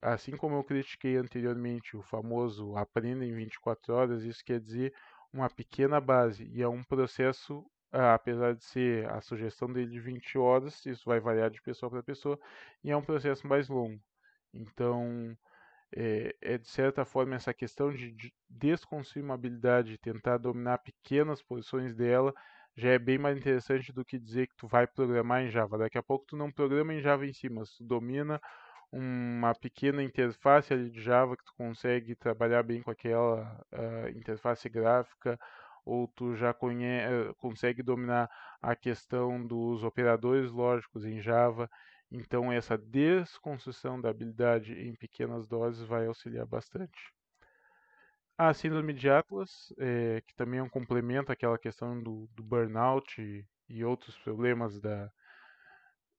assim como eu critiquei anteriormente o famoso aprenda em 24 horas, isso quer dizer uma pequena base e é um processo ah, apesar de ser a sugestão dele de 20 horas, isso vai variar de pessoa para pessoa, e é um processo mais longo. Então, é, é de certa forma essa questão de, de habilidade, tentar dominar pequenas posições dela, já é bem mais interessante do que dizer que tu vai programar em Java. Daqui a pouco tu não programa em Java em si, mas tu domina uma pequena interface ali de Java que tu consegue trabalhar bem com aquela uh, interface gráfica ou tu já conhece, ah, consegue dominar a questão dos operadores lógicos em Java. Então essa desconstrução da habilidade em pequenas doses vai auxiliar bastante. A síndrome de Atlas, é, que também é um complemento àquela questão do, do burnout e, e, outros problemas da,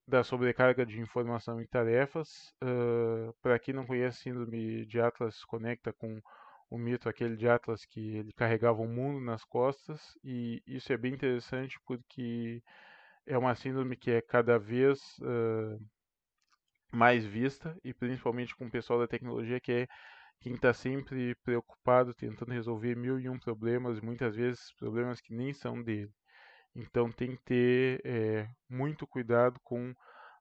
da sobrecarga de informação e tarefas. Uh, Para quem não conhece, a síndrome de Atlas conecta com o mito aquele de Atlas que ele carregava o mundo nas costas, e isso é bem interessante porque é uma síndrome que é cada vez uh, mais vista, e principalmente com o pessoal da tecnologia que é quem está sempre preocupado tentando resolver mil e um problemas, muitas vezes problemas que nem são dele. Então tem que ter é, muito cuidado com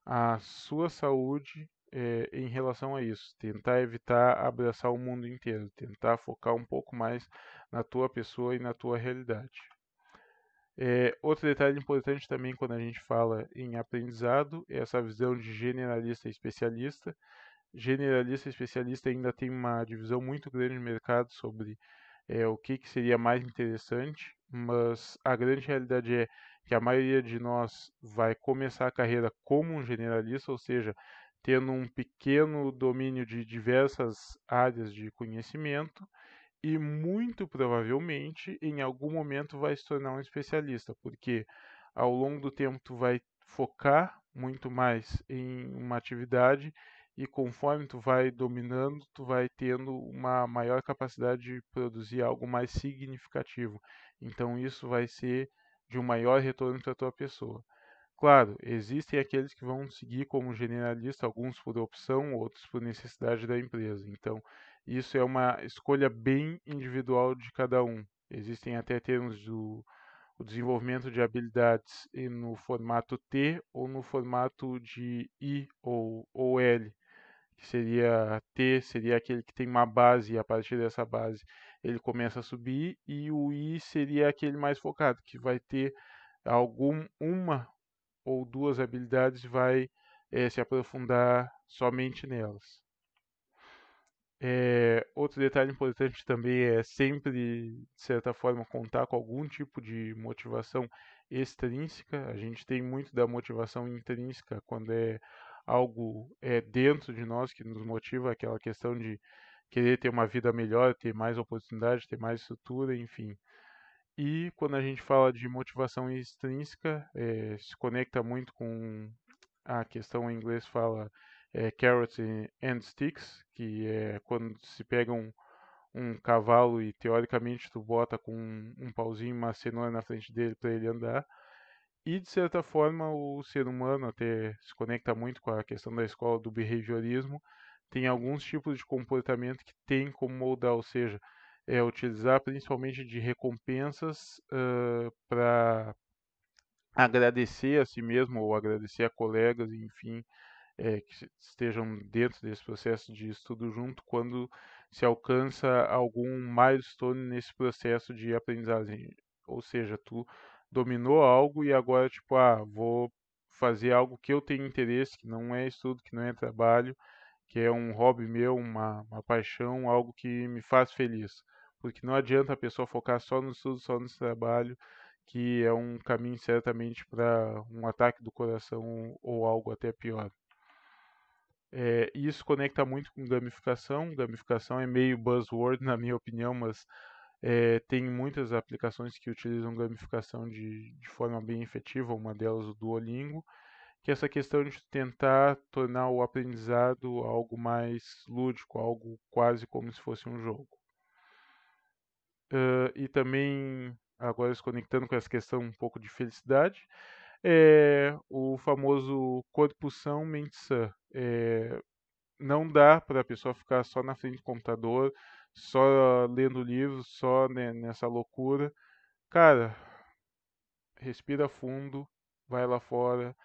a sua saúde é, em relação a isso. Tentar evitar abraçar o mundo inteiro, tentar focar um pouco mais na tua pessoa e na tua realidade. É, outro detalhe importante também quando a gente fala em aprendizado é essa visão de generalista e especialista generalista e especialista ainda tem uma divisão muito grande no mercado sobre é, o que, que seria mais interessante, mas a grande realidade é que a maioria de nós vai começar a carreira como um generalista, ou seja, tendo um pequeno domínio de diversas áreas de conhecimento e muito provavelmente em algum momento vai se tornar um especialista, porque ao longo do tempo tu vai focar muito mais em uma atividade e conforme tu vai dominando, tu vai tendo uma maior capacidade de produzir algo mais significativo. Então isso vai ser de um maior retorno para a tua pessoa. Claro, existem aqueles que vão seguir como generalista, alguns por opção, outros por necessidade da empresa. Então, isso é uma escolha bem individual de cada um. Existem até termos do o desenvolvimento de habilidades no formato T ou no formato de I ou, ou L que seria T, seria aquele que tem uma base e a partir dessa base ele começa a subir, e o I seria aquele mais focado, que vai ter algum uma ou duas habilidades vai é, se aprofundar somente nelas. É, outro detalhe importante também é sempre, de certa forma, contar com algum tipo de motivação extrínseca. A gente tem muito da motivação intrínseca quando é algo é, dentro de nós que nos motiva, aquela questão de querer ter uma vida melhor, ter mais oportunidade, ter mais estrutura, enfim. E quando a gente fala de motivação extrínseca, é, eh, se conecta muito com a questão em inglês fala é, carrots and sticks, que é quando se pega um, um cavalo e teoricamente tu bota com um, um pauzinho, uma cenoura na frente dele para ele andar e, de certa forma, o ser humano até se conecta muito com a questão da escola do behaviorismo. Tem alguns tipos de comportamento que tem como moldar, ou seja, é utilizar principalmente de recompensas uh, para agradecer a si mesmo ou agradecer a colegas, enfim, é, que estejam dentro desse processo de estudo junto quando se alcança algum milestone nesse processo de aprendizagem. Ou seja, tu dominou algo e agora, tipo, ah, vou fazer algo que eu tenho interesse, que não é estudo, que não é trabalho, que é um hobby meu, uma, uma paixão, algo que me faz feliz. Porque não adianta a pessoa focar só no estudo, só no trabalho, que é um caminho certamente para um ataque do coração ou algo até pior. É, isso conecta muito com gamificação. Gamificação é meio buzzword, na minha opinião, mas é, tem muitas aplicações que utilizam gamificação de, de forma bem efetiva, uma delas o Duolingo, que é essa questão de tentar tornar o aprendizado algo mais lúdico, algo quase como se fosse um jogo. Uh, e também, agora se conectando com essa questão um pouco de felicidade, é o famoso corpo são, mente sã. É, não dá para a pessoa ficar só na frente do computador, só lendo livros, só né, nessa loucura. Cara, respira fundo, vai lá fora,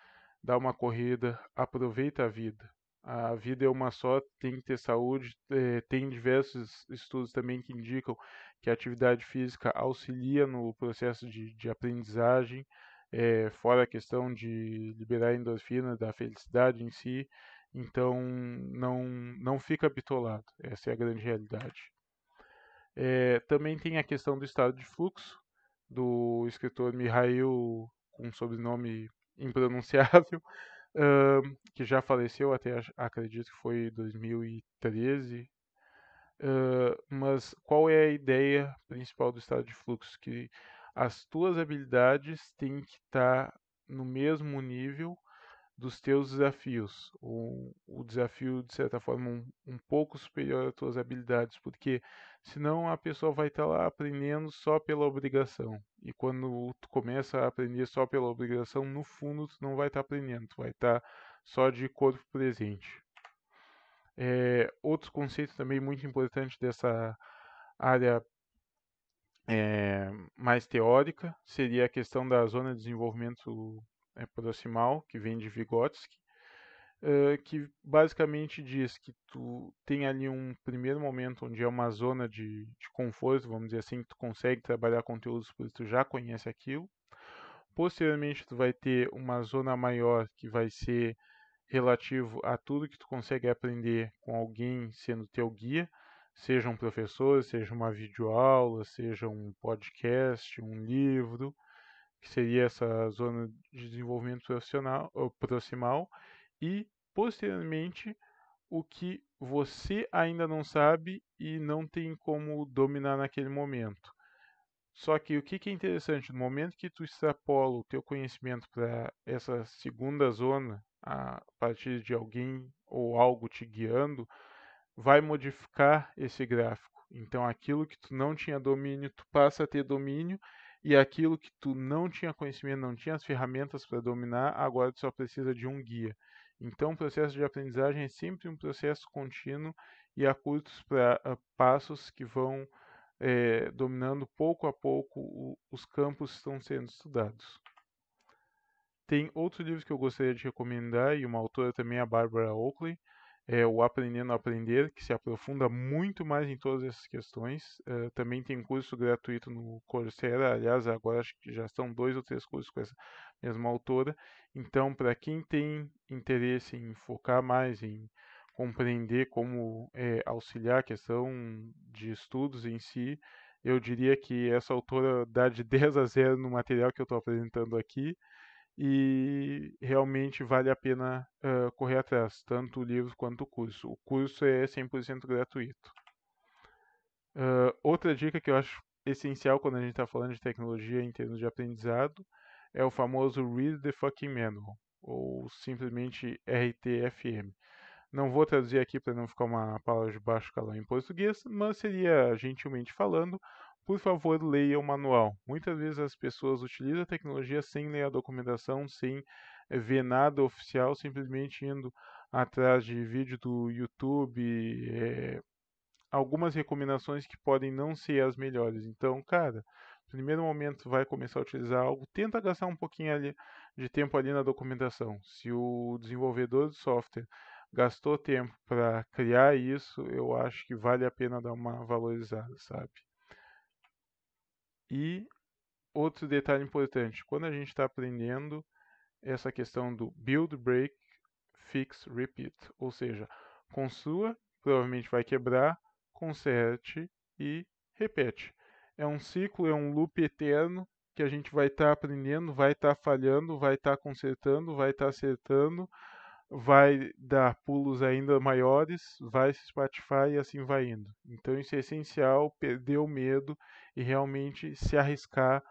dá uma corrida, aproveita a vida. A vida é uma só, tem que ter saúde. É, tem diversos estudos também que indicam que a atividade física auxilia no processo de, de aprendizagem, é, fora a questão de liberar endorfina, da felicidade em si. Então, não, não fica bitolado. Essa é a grande realidade. É, também tem a questão do estado de fluxo, do escritor Mihail, com um sobrenome impronunciável, que já faleceu até, acredito que foi 2013. Uh, mas qual é a ideia principal do estado de fluxo? Que as tuas habilidades têm que estar tá no mesmo nível dos teus desafios, ou o desafio de certa forma um, um pouco superior às tuas habilidades, porque Senão a pessoa vai estar tá lá aprendendo só pela obrigação. E quando tu começa a aprender só pela obrigação, no fundo tu não vai estar tá aprendendo, tu vai estar tá só de corpo presente. É, outros conceitos também muito importantes dessa área é, mais teórica seria a questão da zona de desenvolvimento é, proximal, que vem de Vygotsky, que basicamente diz que tu tem ali um primeiro momento onde é uma zona de, de conforto, vamos dizer assim, que tu consegue trabalhar conteúdos porque tu já conhece aquilo. Posteriormente, tu vai ter uma zona maior que vai ser relativo a tudo que tu consegue aprender com alguém sendo teu guia, seja um professor, seja uma videoaula, seja um podcast, um livro, que seria essa zona de desenvolvimento profissional eh, proximal, e, posteriormente, o que você ainda não sabe e não tem como dominar naquele momento. Só que o que, é interessante, no momento que tu extrapola o teu conhecimento para essa segunda zona, a partir de alguém ou algo te guiando, vai modificar esse gráfico. Então aquilo que tu não tinha domínio, tu passa a ter domínio, e aquilo que tu não tinha conhecimento, não tinha as ferramentas para dominar, agora tu só precisa de um guia. Então, o processo de aprendizagem é sempre um processo contínuo e a curtos pra, passos que vão é, dominando pouco a pouco o, os campos que estão sendo estudados. Tem outro livro que eu gostaria de recomendar, e uma autora também, é a Barbara Oakley, é o Aprendendo a Aprender, que se aprofunda muito mais em todas essas questões. Eh, também tem curso gratuito no Coursera, aliás, agora acho que já estão dois ou três cursos com essa, mesma autora. Então, para quem tem interesse em focar mais em compreender como é, auxiliar a questão de estudos em si, eu diria que essa autora dá de 10 a 0 no material que eu estou apresentando aqui e realmente vale a pena uh, correr atrás, tanto o livro quanto o curso. O curso é 100% gratuito. Uh, outra dica que eu acho essencial quando a gente está falando de tecnologia em termos de aprendizado é o famoso Read the Fucking Manual, ou simplesmente RTFM. Não vou traduzir aqui para não ficar uma palavra de baixo calão em português, mas seria, gentilmente falando, por favor, leia o manual. Muitas vezes as pessoas utilizam a tecnologia sem ler a documentação, sem ver nada oficial, simplesmente indo atrás de vídeo do YouTube, é, algumas recomendações que podem não ser as melhores. Então, cara, primeiro momento vai começar a utilizar algo, tenta gastar um pouquinho ali de tempo ali na documentação. Se o desenvolvedor do software gastou tempo para criar isso, eu acho que vale a pena dar uma valorizada, sabe? E outro detalhe importante, quando a gente está aprendendo essa questão do build, break, fix, repeat, ou seja, construa, provavelmente vai quebrar, conserte e repete é um ciclo, é um loop eterno que a gente vai estar tá aprendendo, vai estar tá falhando, vai estar tá consertando, vai estar tá acertando, vai dar pulos ainda maiores, vai se espatifar e assim vai indo. Então isso é essencial, perder o medo e realmente se arriscar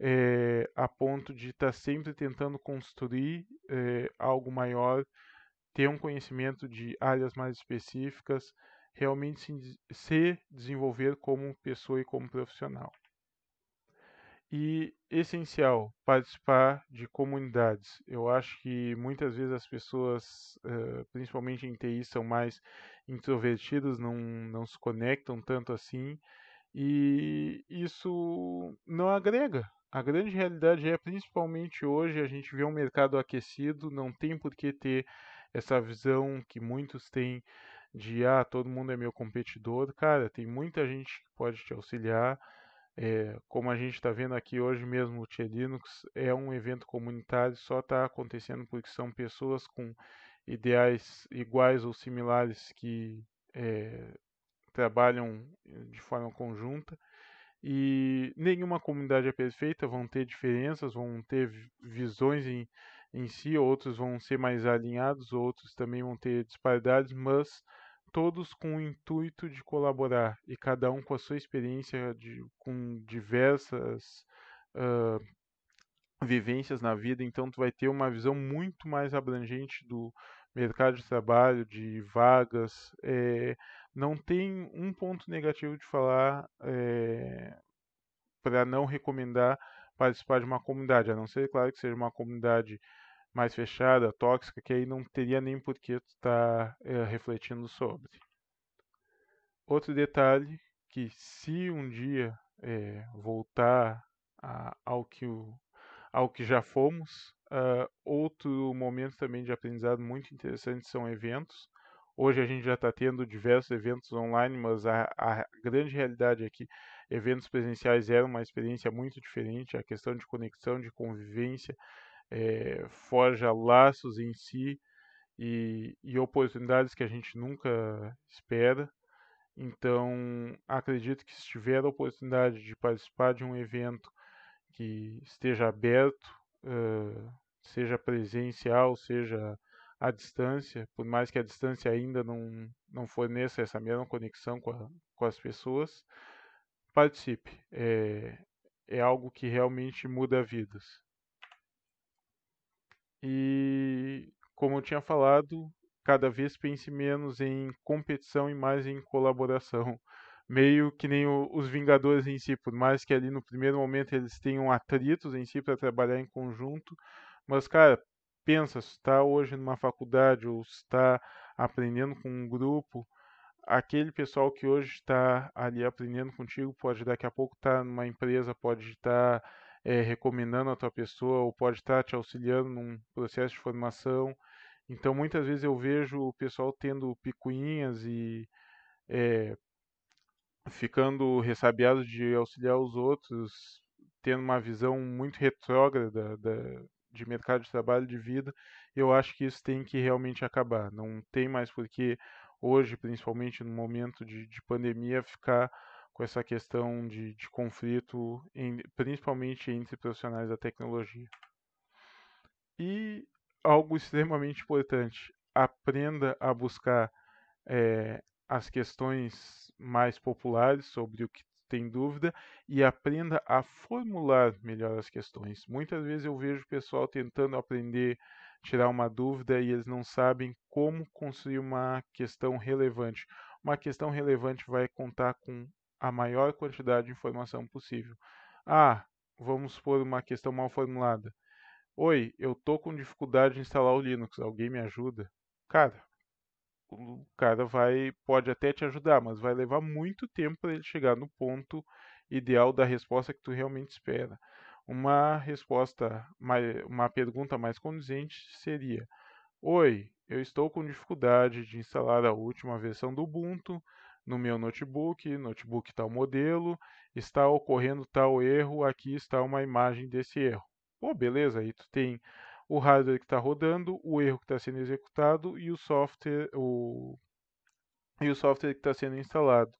é, a ponto de estar tá sempre tentando construir é, algo maior, ter um conhecimento de áreas mais específicas, realmente se, se desenvolver como pessoa e como profissional. E essencial participar de comunidades. Eu acho que muitas vezes as pessoas, principalmente em TI, são mais introvertidas, não, não se conectam tanto assim, e isso não agrega. A grande realidade é, principalmente hoje, a gente vê um mercado aquecido, não tem por que ter essa visão que muitos têm de ah, todo mundo é meu competidor. Cara, tem muita gente que pode te auxiliar. É, como a gente está vendo aqui hoje mesmo, o Tia Linux é um evento comunitário, só está acontecendo porque são pessoas com ideais iguais ou similares que é, trabalham de forma conjunta. E nenhuma comunidade é perfeita, vão ter diferenças, vão ter visões em, em si, outros vão ser mais alinhados, outros também vão ter disparidades, mas todos com o intuito de colaborar e cada um com a sua experiência de, com diversas uh, vivências na vida, então tu vai ter uma visão muito mais abrangente do mercado de trabalho, de vagas. É, não tem um ponto negativo de falar é, para não recomendar participar de uma comunidade, a não ser, claro, que seja uma comunidade mais fechada, tóxica, que aí não teria nem por que tu estar tá, é, refletindo sobre. Outro detalhe que se um dia é, voltar a, ao, que o, ao que já fomos, uh, outro momento também de aprendizado muito interessante são eventos. Hoje a gente já está tendo diversos eventos online, mas a, a, grande realidade é que eventos presenciais eram uma experiência muito diferente. A questão de conexão, de convivência, é, forja laços em si e, e oportunidades que a gente nunca espera. Então, acredito que se tiver a oportunidade de participar de um evento que esteja aberto, uh, seja presencial, seja à distância, por mais que a distância ainda não, não forneça essa mesma conexão com, a, com as pessoas, participe. É, é algo que realmente muda vidas. E, como eu tinha falado, cada vez pense menos em competição e mais em colaboração. Meio que nem o, os Vingadores em si, por mais que ali no primeiro momento eles tenham atritos em si para trabalhar em conjunto, mas, cara, pensa, se está hoje numa faculdade ou está aprendendo com um grupo, aquele pessoal que hoje está ali aprendendo contigo pode daqui a pouco estar tá numa empresa, pode estar. Tá é, recomendando a tua pessoa ou pode estar te auxiliando num processo de formação. Então, muitas vezes eu vejo o pessoal tendo picuinhas e é, ficando ressabiado de auxiliar os outros, tendo uma visão muito retrógrada da, de mercado de trabalho, de vida. Eu acho que isso tem que realmente acabar. Não tem mais porque hoje, principalmente no momento de, de pandemia, ficar com essa questão de, de conflito, em, principalmente entre profissionais da tecnologia. E algo extremamente importante: aprenda a buscar é, as questões mais populares sobre o que tem dúvida e aprenda a formular melhor as questões. Muitas vezes eu vejo o pessoal tentando aprender tirar uma dúvida e eles não sabem como construir uma questão relevante. Uma questão relevante vai contar com a maior quantidade de informação possível. Ah, vamos por uma questão mal formulada. Oi, eu tô com dificuldade de instalar o Linux, alguém me ajuda? Cara, o cara vai pode até te ajudar, mas vai levar muito tempo para ele chegar no ponto ideal da resposta que tu realmente espera. Uma resposta, uma pergunta mais condizente seria: Oi, eu estou com dificuldade de instalar a última versão do Ubuntu, no meu notebook, notebook tal modelo, está ocorrendo tal erro, aqui está uma imagem desse erro. Pô, beleza, aí tu tem o hardware que está rodando, o erro que está sendo executado e o software, o, e o software que está sendo instalado.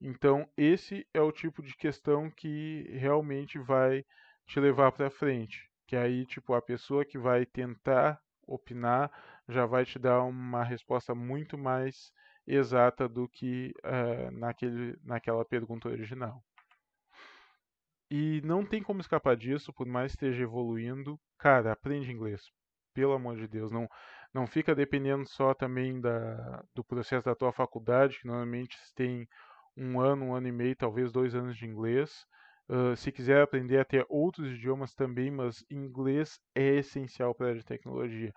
Então, esse é o tipo de questão que realmente vai te levar para frente. Que aí, tipo, a pessoa que vai tentar opinar já vai te dar uma resposta muito mais exata do que uh, naquele, naquela pergunta original. E não tem como escapar disso, por mais que esteja evoluindo. Cara, aprende inglês. Pelo amor de Deus, não, não fica dependendo só também da, do processo da tua faculdade, que normalmente tem um ano, um ano e meio, talvez dois anos de inglês. Uh, se quiser aprender até outros idiomas também, mas inglês é essencial para a área de tecnologia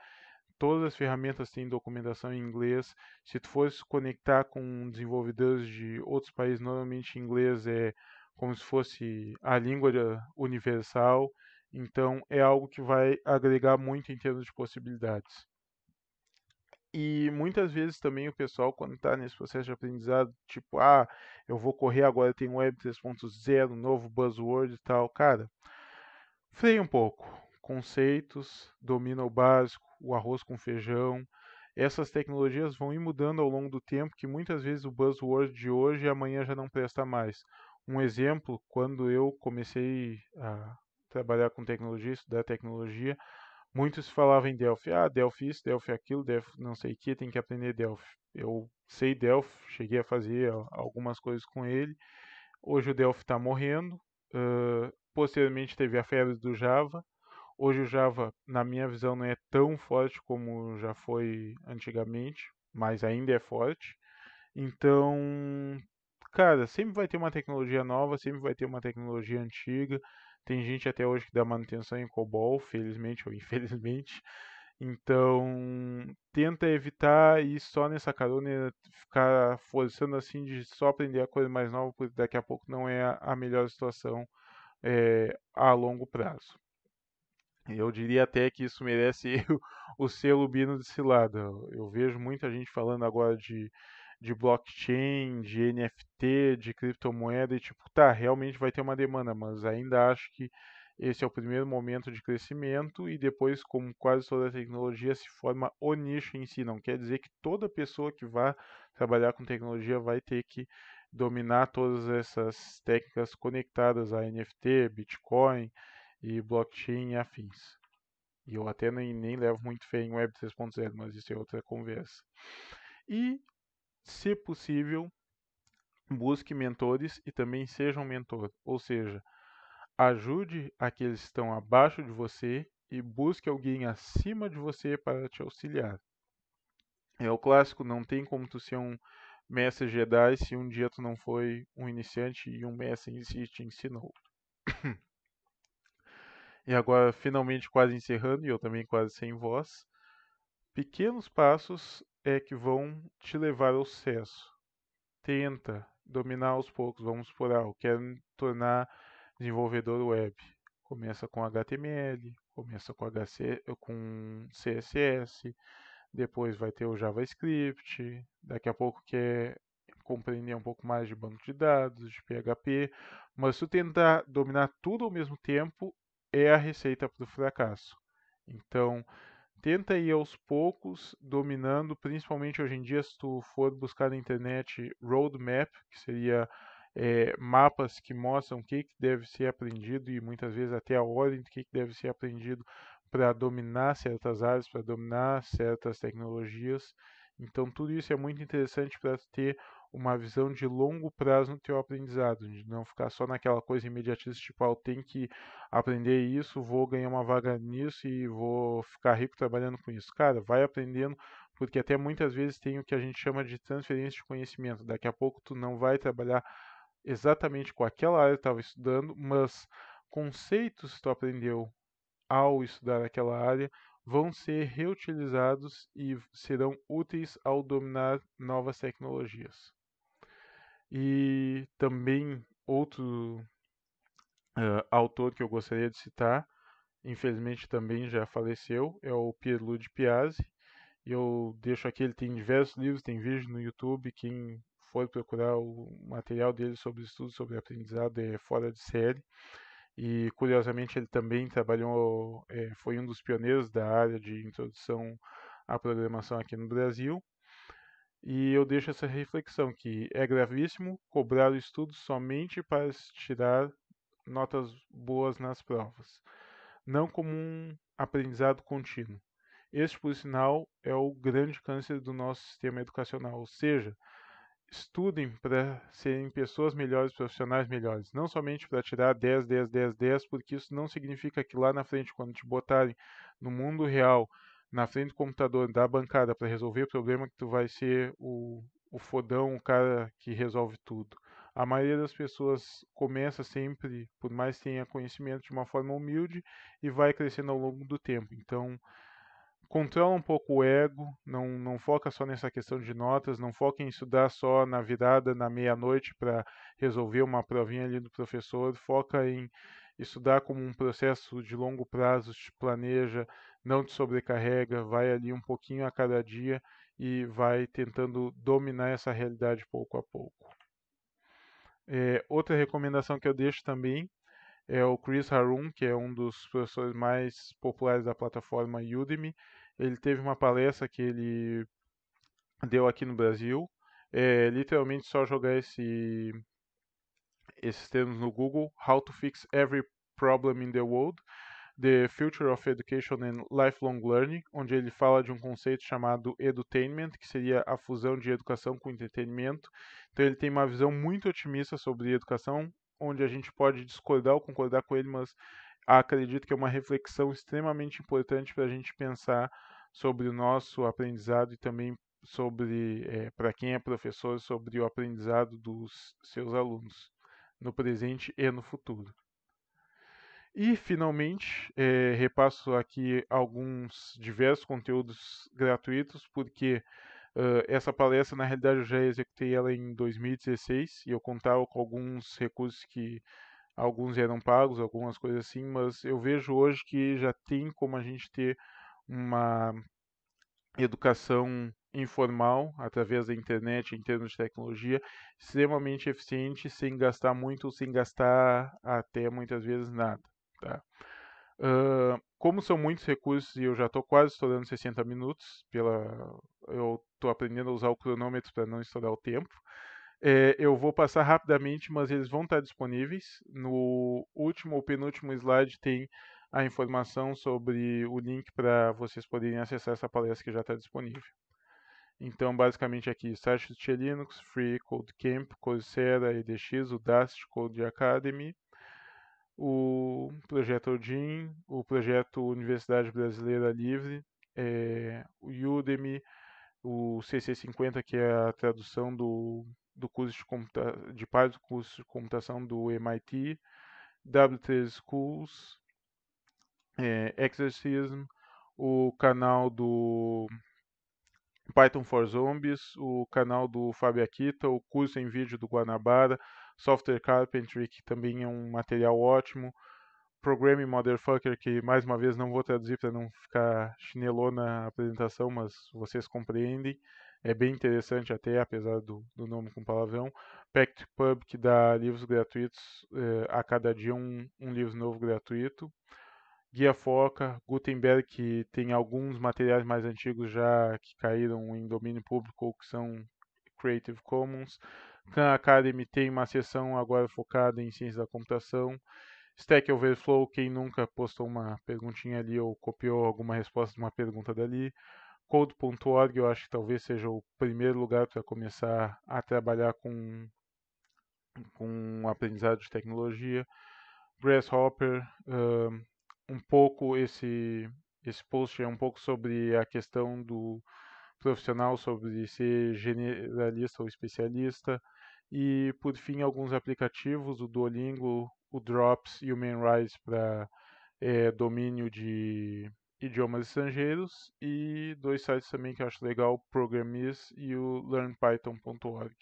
todas as ferramentas têm documentação em inglês. Se tu fores conectar com desenvolvedores de outros países, normalmente inglês é como se fosse a língua universal. Então é algo que vai agregar muito em termos de possibilidades. E muitas vezes também o pessoal, quando está nesse processo de aprendizado, tipo, ah, eu vou correr agora, tem Web 3.0, novo buzzword e tal. Cara, freia um pouco conceitos, domina o básico, o arroz com feijão. Essas tecnologias vão ir mudando ao longo do tempo, que muitas vezes o buzzword de hoje e amanhã já não presta mais. Um exemplo, quando eu comecei a trabalhar com tecnologia, estudar tecnologia, muitos falavam em Delphi. Ah, Delphi isso, Delphi aquilo, Delphi não sei o que, tem que aprender Delphi. Eu sei Delphi, cheguei a fazer algumas coisas com ele. Hoje o Delphi está morrendo. Uh, posteriormente teve a febre do Java. Hoje o Java, na minha visão, não é tão forte como já foi antigamente, mas ainda é forte. Então, cara, sempre vai ter uma tecnologia nova, sempre vai ter uma tecnologia antiga. Tem gente até hoje que dá manutenção em COBOL, felizmente ou infelizmente. Então, tenta evitar ir só nessa carona, ficar forçando assim de só aprender a coisa mais nova, porque daqui a pouco não é a melhor situação é, a longo prazo. Eu diria até que isso merece o selo Bino de Cilada. Eu vejo muita gente falando agora de, de blockchain, de NFT, de criptomoeda, e tipo, tá, realmente vai ter uma demanda, mas ainda acho que esse é o primeiro momento de crescimento e depois, como quase toda tecnologia, se forma o nicho em si. Não quer dizer que toda pessoa que vá trabalhar com tecnologia vai ter que dominar todas essas técnicas conectadas a NFT, Bitcoin, e blockchain e afins. E eu até nem, nem levo muito fé em Web 3.0, mas isso é outra conversa. E, se possível, busque mentores e também seja um mentor. Ou seja, ajude aqueles que estão abaixo de você e busque alguém acima de você para te auxiliar. É o clássico, não tem como tu ser um mestre Jedi se um dia tu não foi um iniciante e um mestre em si te ensinou. E agora, finalmente, quase encerrando, e eu também quase sem voz. Pequenos passos é que vão te levar ao sucesso. Tenta dominar aos poucos, vamos por ah, quero me tornar desenvolvedor web. Começa com HTML, começa com, HC, com CSS, depois vai ter o JavaScript, daqui a pouco quer compreender um pouco mais de banco de dados, de PHP, mas se tu tentar dominar tudo ao mesmo tempo, é a receita para o fracasso. Então, tenta ir aos poucos, dominando, principalmente hoje em dia, se tu for buscar na internet roadmap, que seria é, mapas que mostram o que, que deve ser aprendido e muitas vezes até a ordem do que, que deve ser aprendido para dominar certas áreas, para dominar certas tecnologias. Então, tudo isso é muito interessante para ter uma visão de longo prazo no teu aprendizado, de não ficar só naquela coisa imediatista, tipo, ah, eu tenho que aprender isso, vou ganhar uma vaga nisso e vou ficar rico trabalhando com isso. Cara, vai aprendendo, porque até muitas vezes tem o que a gente chama de transferência de conhecimento. Daqui a pouco tu não vai trabalhar exatamente com aquela área que estava estudando, mas conceitos que tu aprendeu ao estudar aquela área vão ser reutilizados e serão úteis ao dominar novas tecnologias. E também outro uh, autor que eu gostaria de citar, infelizmente também já faleceu, é o Pierluigi Piazzi. Eu deixo aqui, ele tem diversos livros, tem vídeo no YouTube, quem for procurar o material dele sobre estudos sobre aprendizado é fora de série. E curiosamente ele também trabalhou, é, foi um dos pioneiros da área de introdução à programação aqui no Brasil. E eu deixo essa reflexão que é gravíssimo cobrar o estudo somente para tirar notas boas nas provas, não como um aprendizado contínuo. Este, por sinal, é o grande câncer do nosso sistema educacional, ou seja, estudem para serem pessoas melhores, profissionais melhores, não somente para tirar 10, 10, 10, 10, porque isso não significa que lá na frente, quando te botarem no mundo real, na frente do computador da bancada para resolver o problema que tu vai ser o, o fodão, o cara que resolve tudo. A maioria das pessoas começa sempre, por mais que tenha conhecimento, de uma forma humilde e vai crescendo ao longo do tempo. Então, controla um pouco o ego, não, não foca só nessa questão de notas, não foca em estudar só na virada, na meia-noite para resolver uma provinha ali do professor, foca em estudar como um processo de longo prazo te planeja, não te sobrecarrega, vai ali um pouquinho a cada dia e vai tentando dominar essa realidade pouco a pouco. É, outra recomendação que eu deixo também é o Chris Harum, que é um dos professores mais populares da plataforma Udemy. Ele teve uma palestra que ele deu aqui no Brasil. É literalmente só jogar esse esses termos no Google, How to Fix Every Problem in the World, The Future of Education and Lifelong Learning, onde ele fala de um conceito chamado edutainment, que seria a fusão de educação com entretenimento. Então ele tem uma visão muito otimista sobre educação, onde a gente pode discordar ou concordar com ele, mas acredito que é uma reflexão extremamente importante para a gente pensar sobre o nosso aprendizado e também sobre, é, eh, para quem é professor, sobre o aprendizado dos seus alunos no presente e no futuro. E, finalmente, é, repasso aqui alguns diversos conteúdos gratuitos, porque uh, essa palestra, na realidade, eu já executei ela em 2016 e eu contava com alguns recursos que alguns eram pagos, algumas coisas assim, mas eu vejo hoje que já tem como a gente ter uma educação informal, através da internet, em termos de tecnologia, extremamente eficiente, sem gastar muito, sem gastar até muitas vezes nada. Tá? Uh, como são muitos recursos e eu já estou quase estourando 60 minutos, pela eu estou aprendendo a usar o cronômetro para não estourar o tempo. É, eu vou passar rapidamente, mas eles vão estar disponíveis. No último ou penúltimo slide tem a informação sobre o link para vocês poderem acessar essa palestra que já está disponível. Então, basicamente aqui, Starship Linux, Free Code Camp, Coursera, EDX, o Code Academy, o projeto Odin, o projeto Universidade Brasileira Livre, é, o Udemy, o CC50, que é a tradução do, do curso de, computa de parte do curso de computação do MIT, W3 Schools, é, Exorcism, o canal do Python for Zombies, o canal do Fábio Akita, o curso em vídeo do Guanabara, Software Carpentry, que também é um material ótimo, Programming Motherfucker, que mais uma vez não vou traduzir para não ficar chinelo na apresentação, mas vocês compreendem. É bem interessante até, apesar do, do nome com palavrão. Pact Pub, que dá livros gratuitos, eh, a cada dia um, um livro novo gratuito. Guia Foca, Gutenberg, que tem alguns materiais mais antigos já que caíram em domínio público ou que são Creative Commons. Khan Academy tem uma seção agora focada em ciência da computação. Stack Overflow, quem nunca postou uma perguntinha ali ou copiou alguma resposta de uma pergunta dali. Code.org, eu acho que talvez seja o primeiro lugar para começar a trabalhar com, com aprendizado de tecnologia. Grasshopper, um pouco esse esse post é um pouco sobre a questão do profissional, sobre ser generalista ou especialista e por fim alguns aplicativos, o Duolingo, o Drops e o Mainrise para é, eh, domínio de idiomas estrangeiros e dois sites também que eu acho legal, o Programis e o learnpython.org.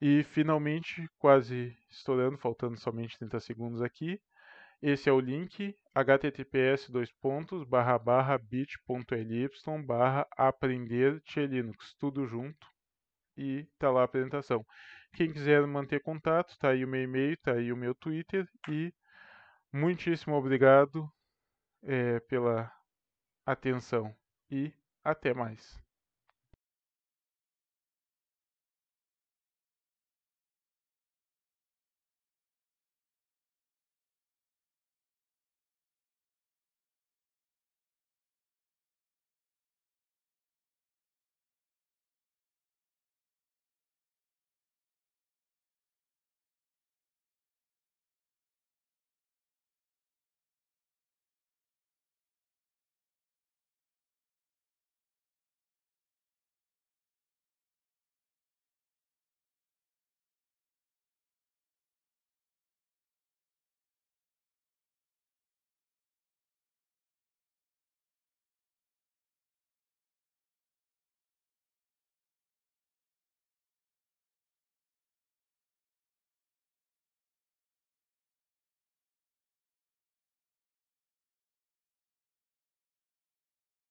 E finalmente, quase estourando, faltando somente 30 segundos aqui, esse é o link https bit.ly aprender Linux, tudo junto e tá lá a apresentação. Quem quiser manter contato, tá aí o meu e-mail, tá aí o meu Twitter e muitíssimo obrigado é, pela atenção e até mais.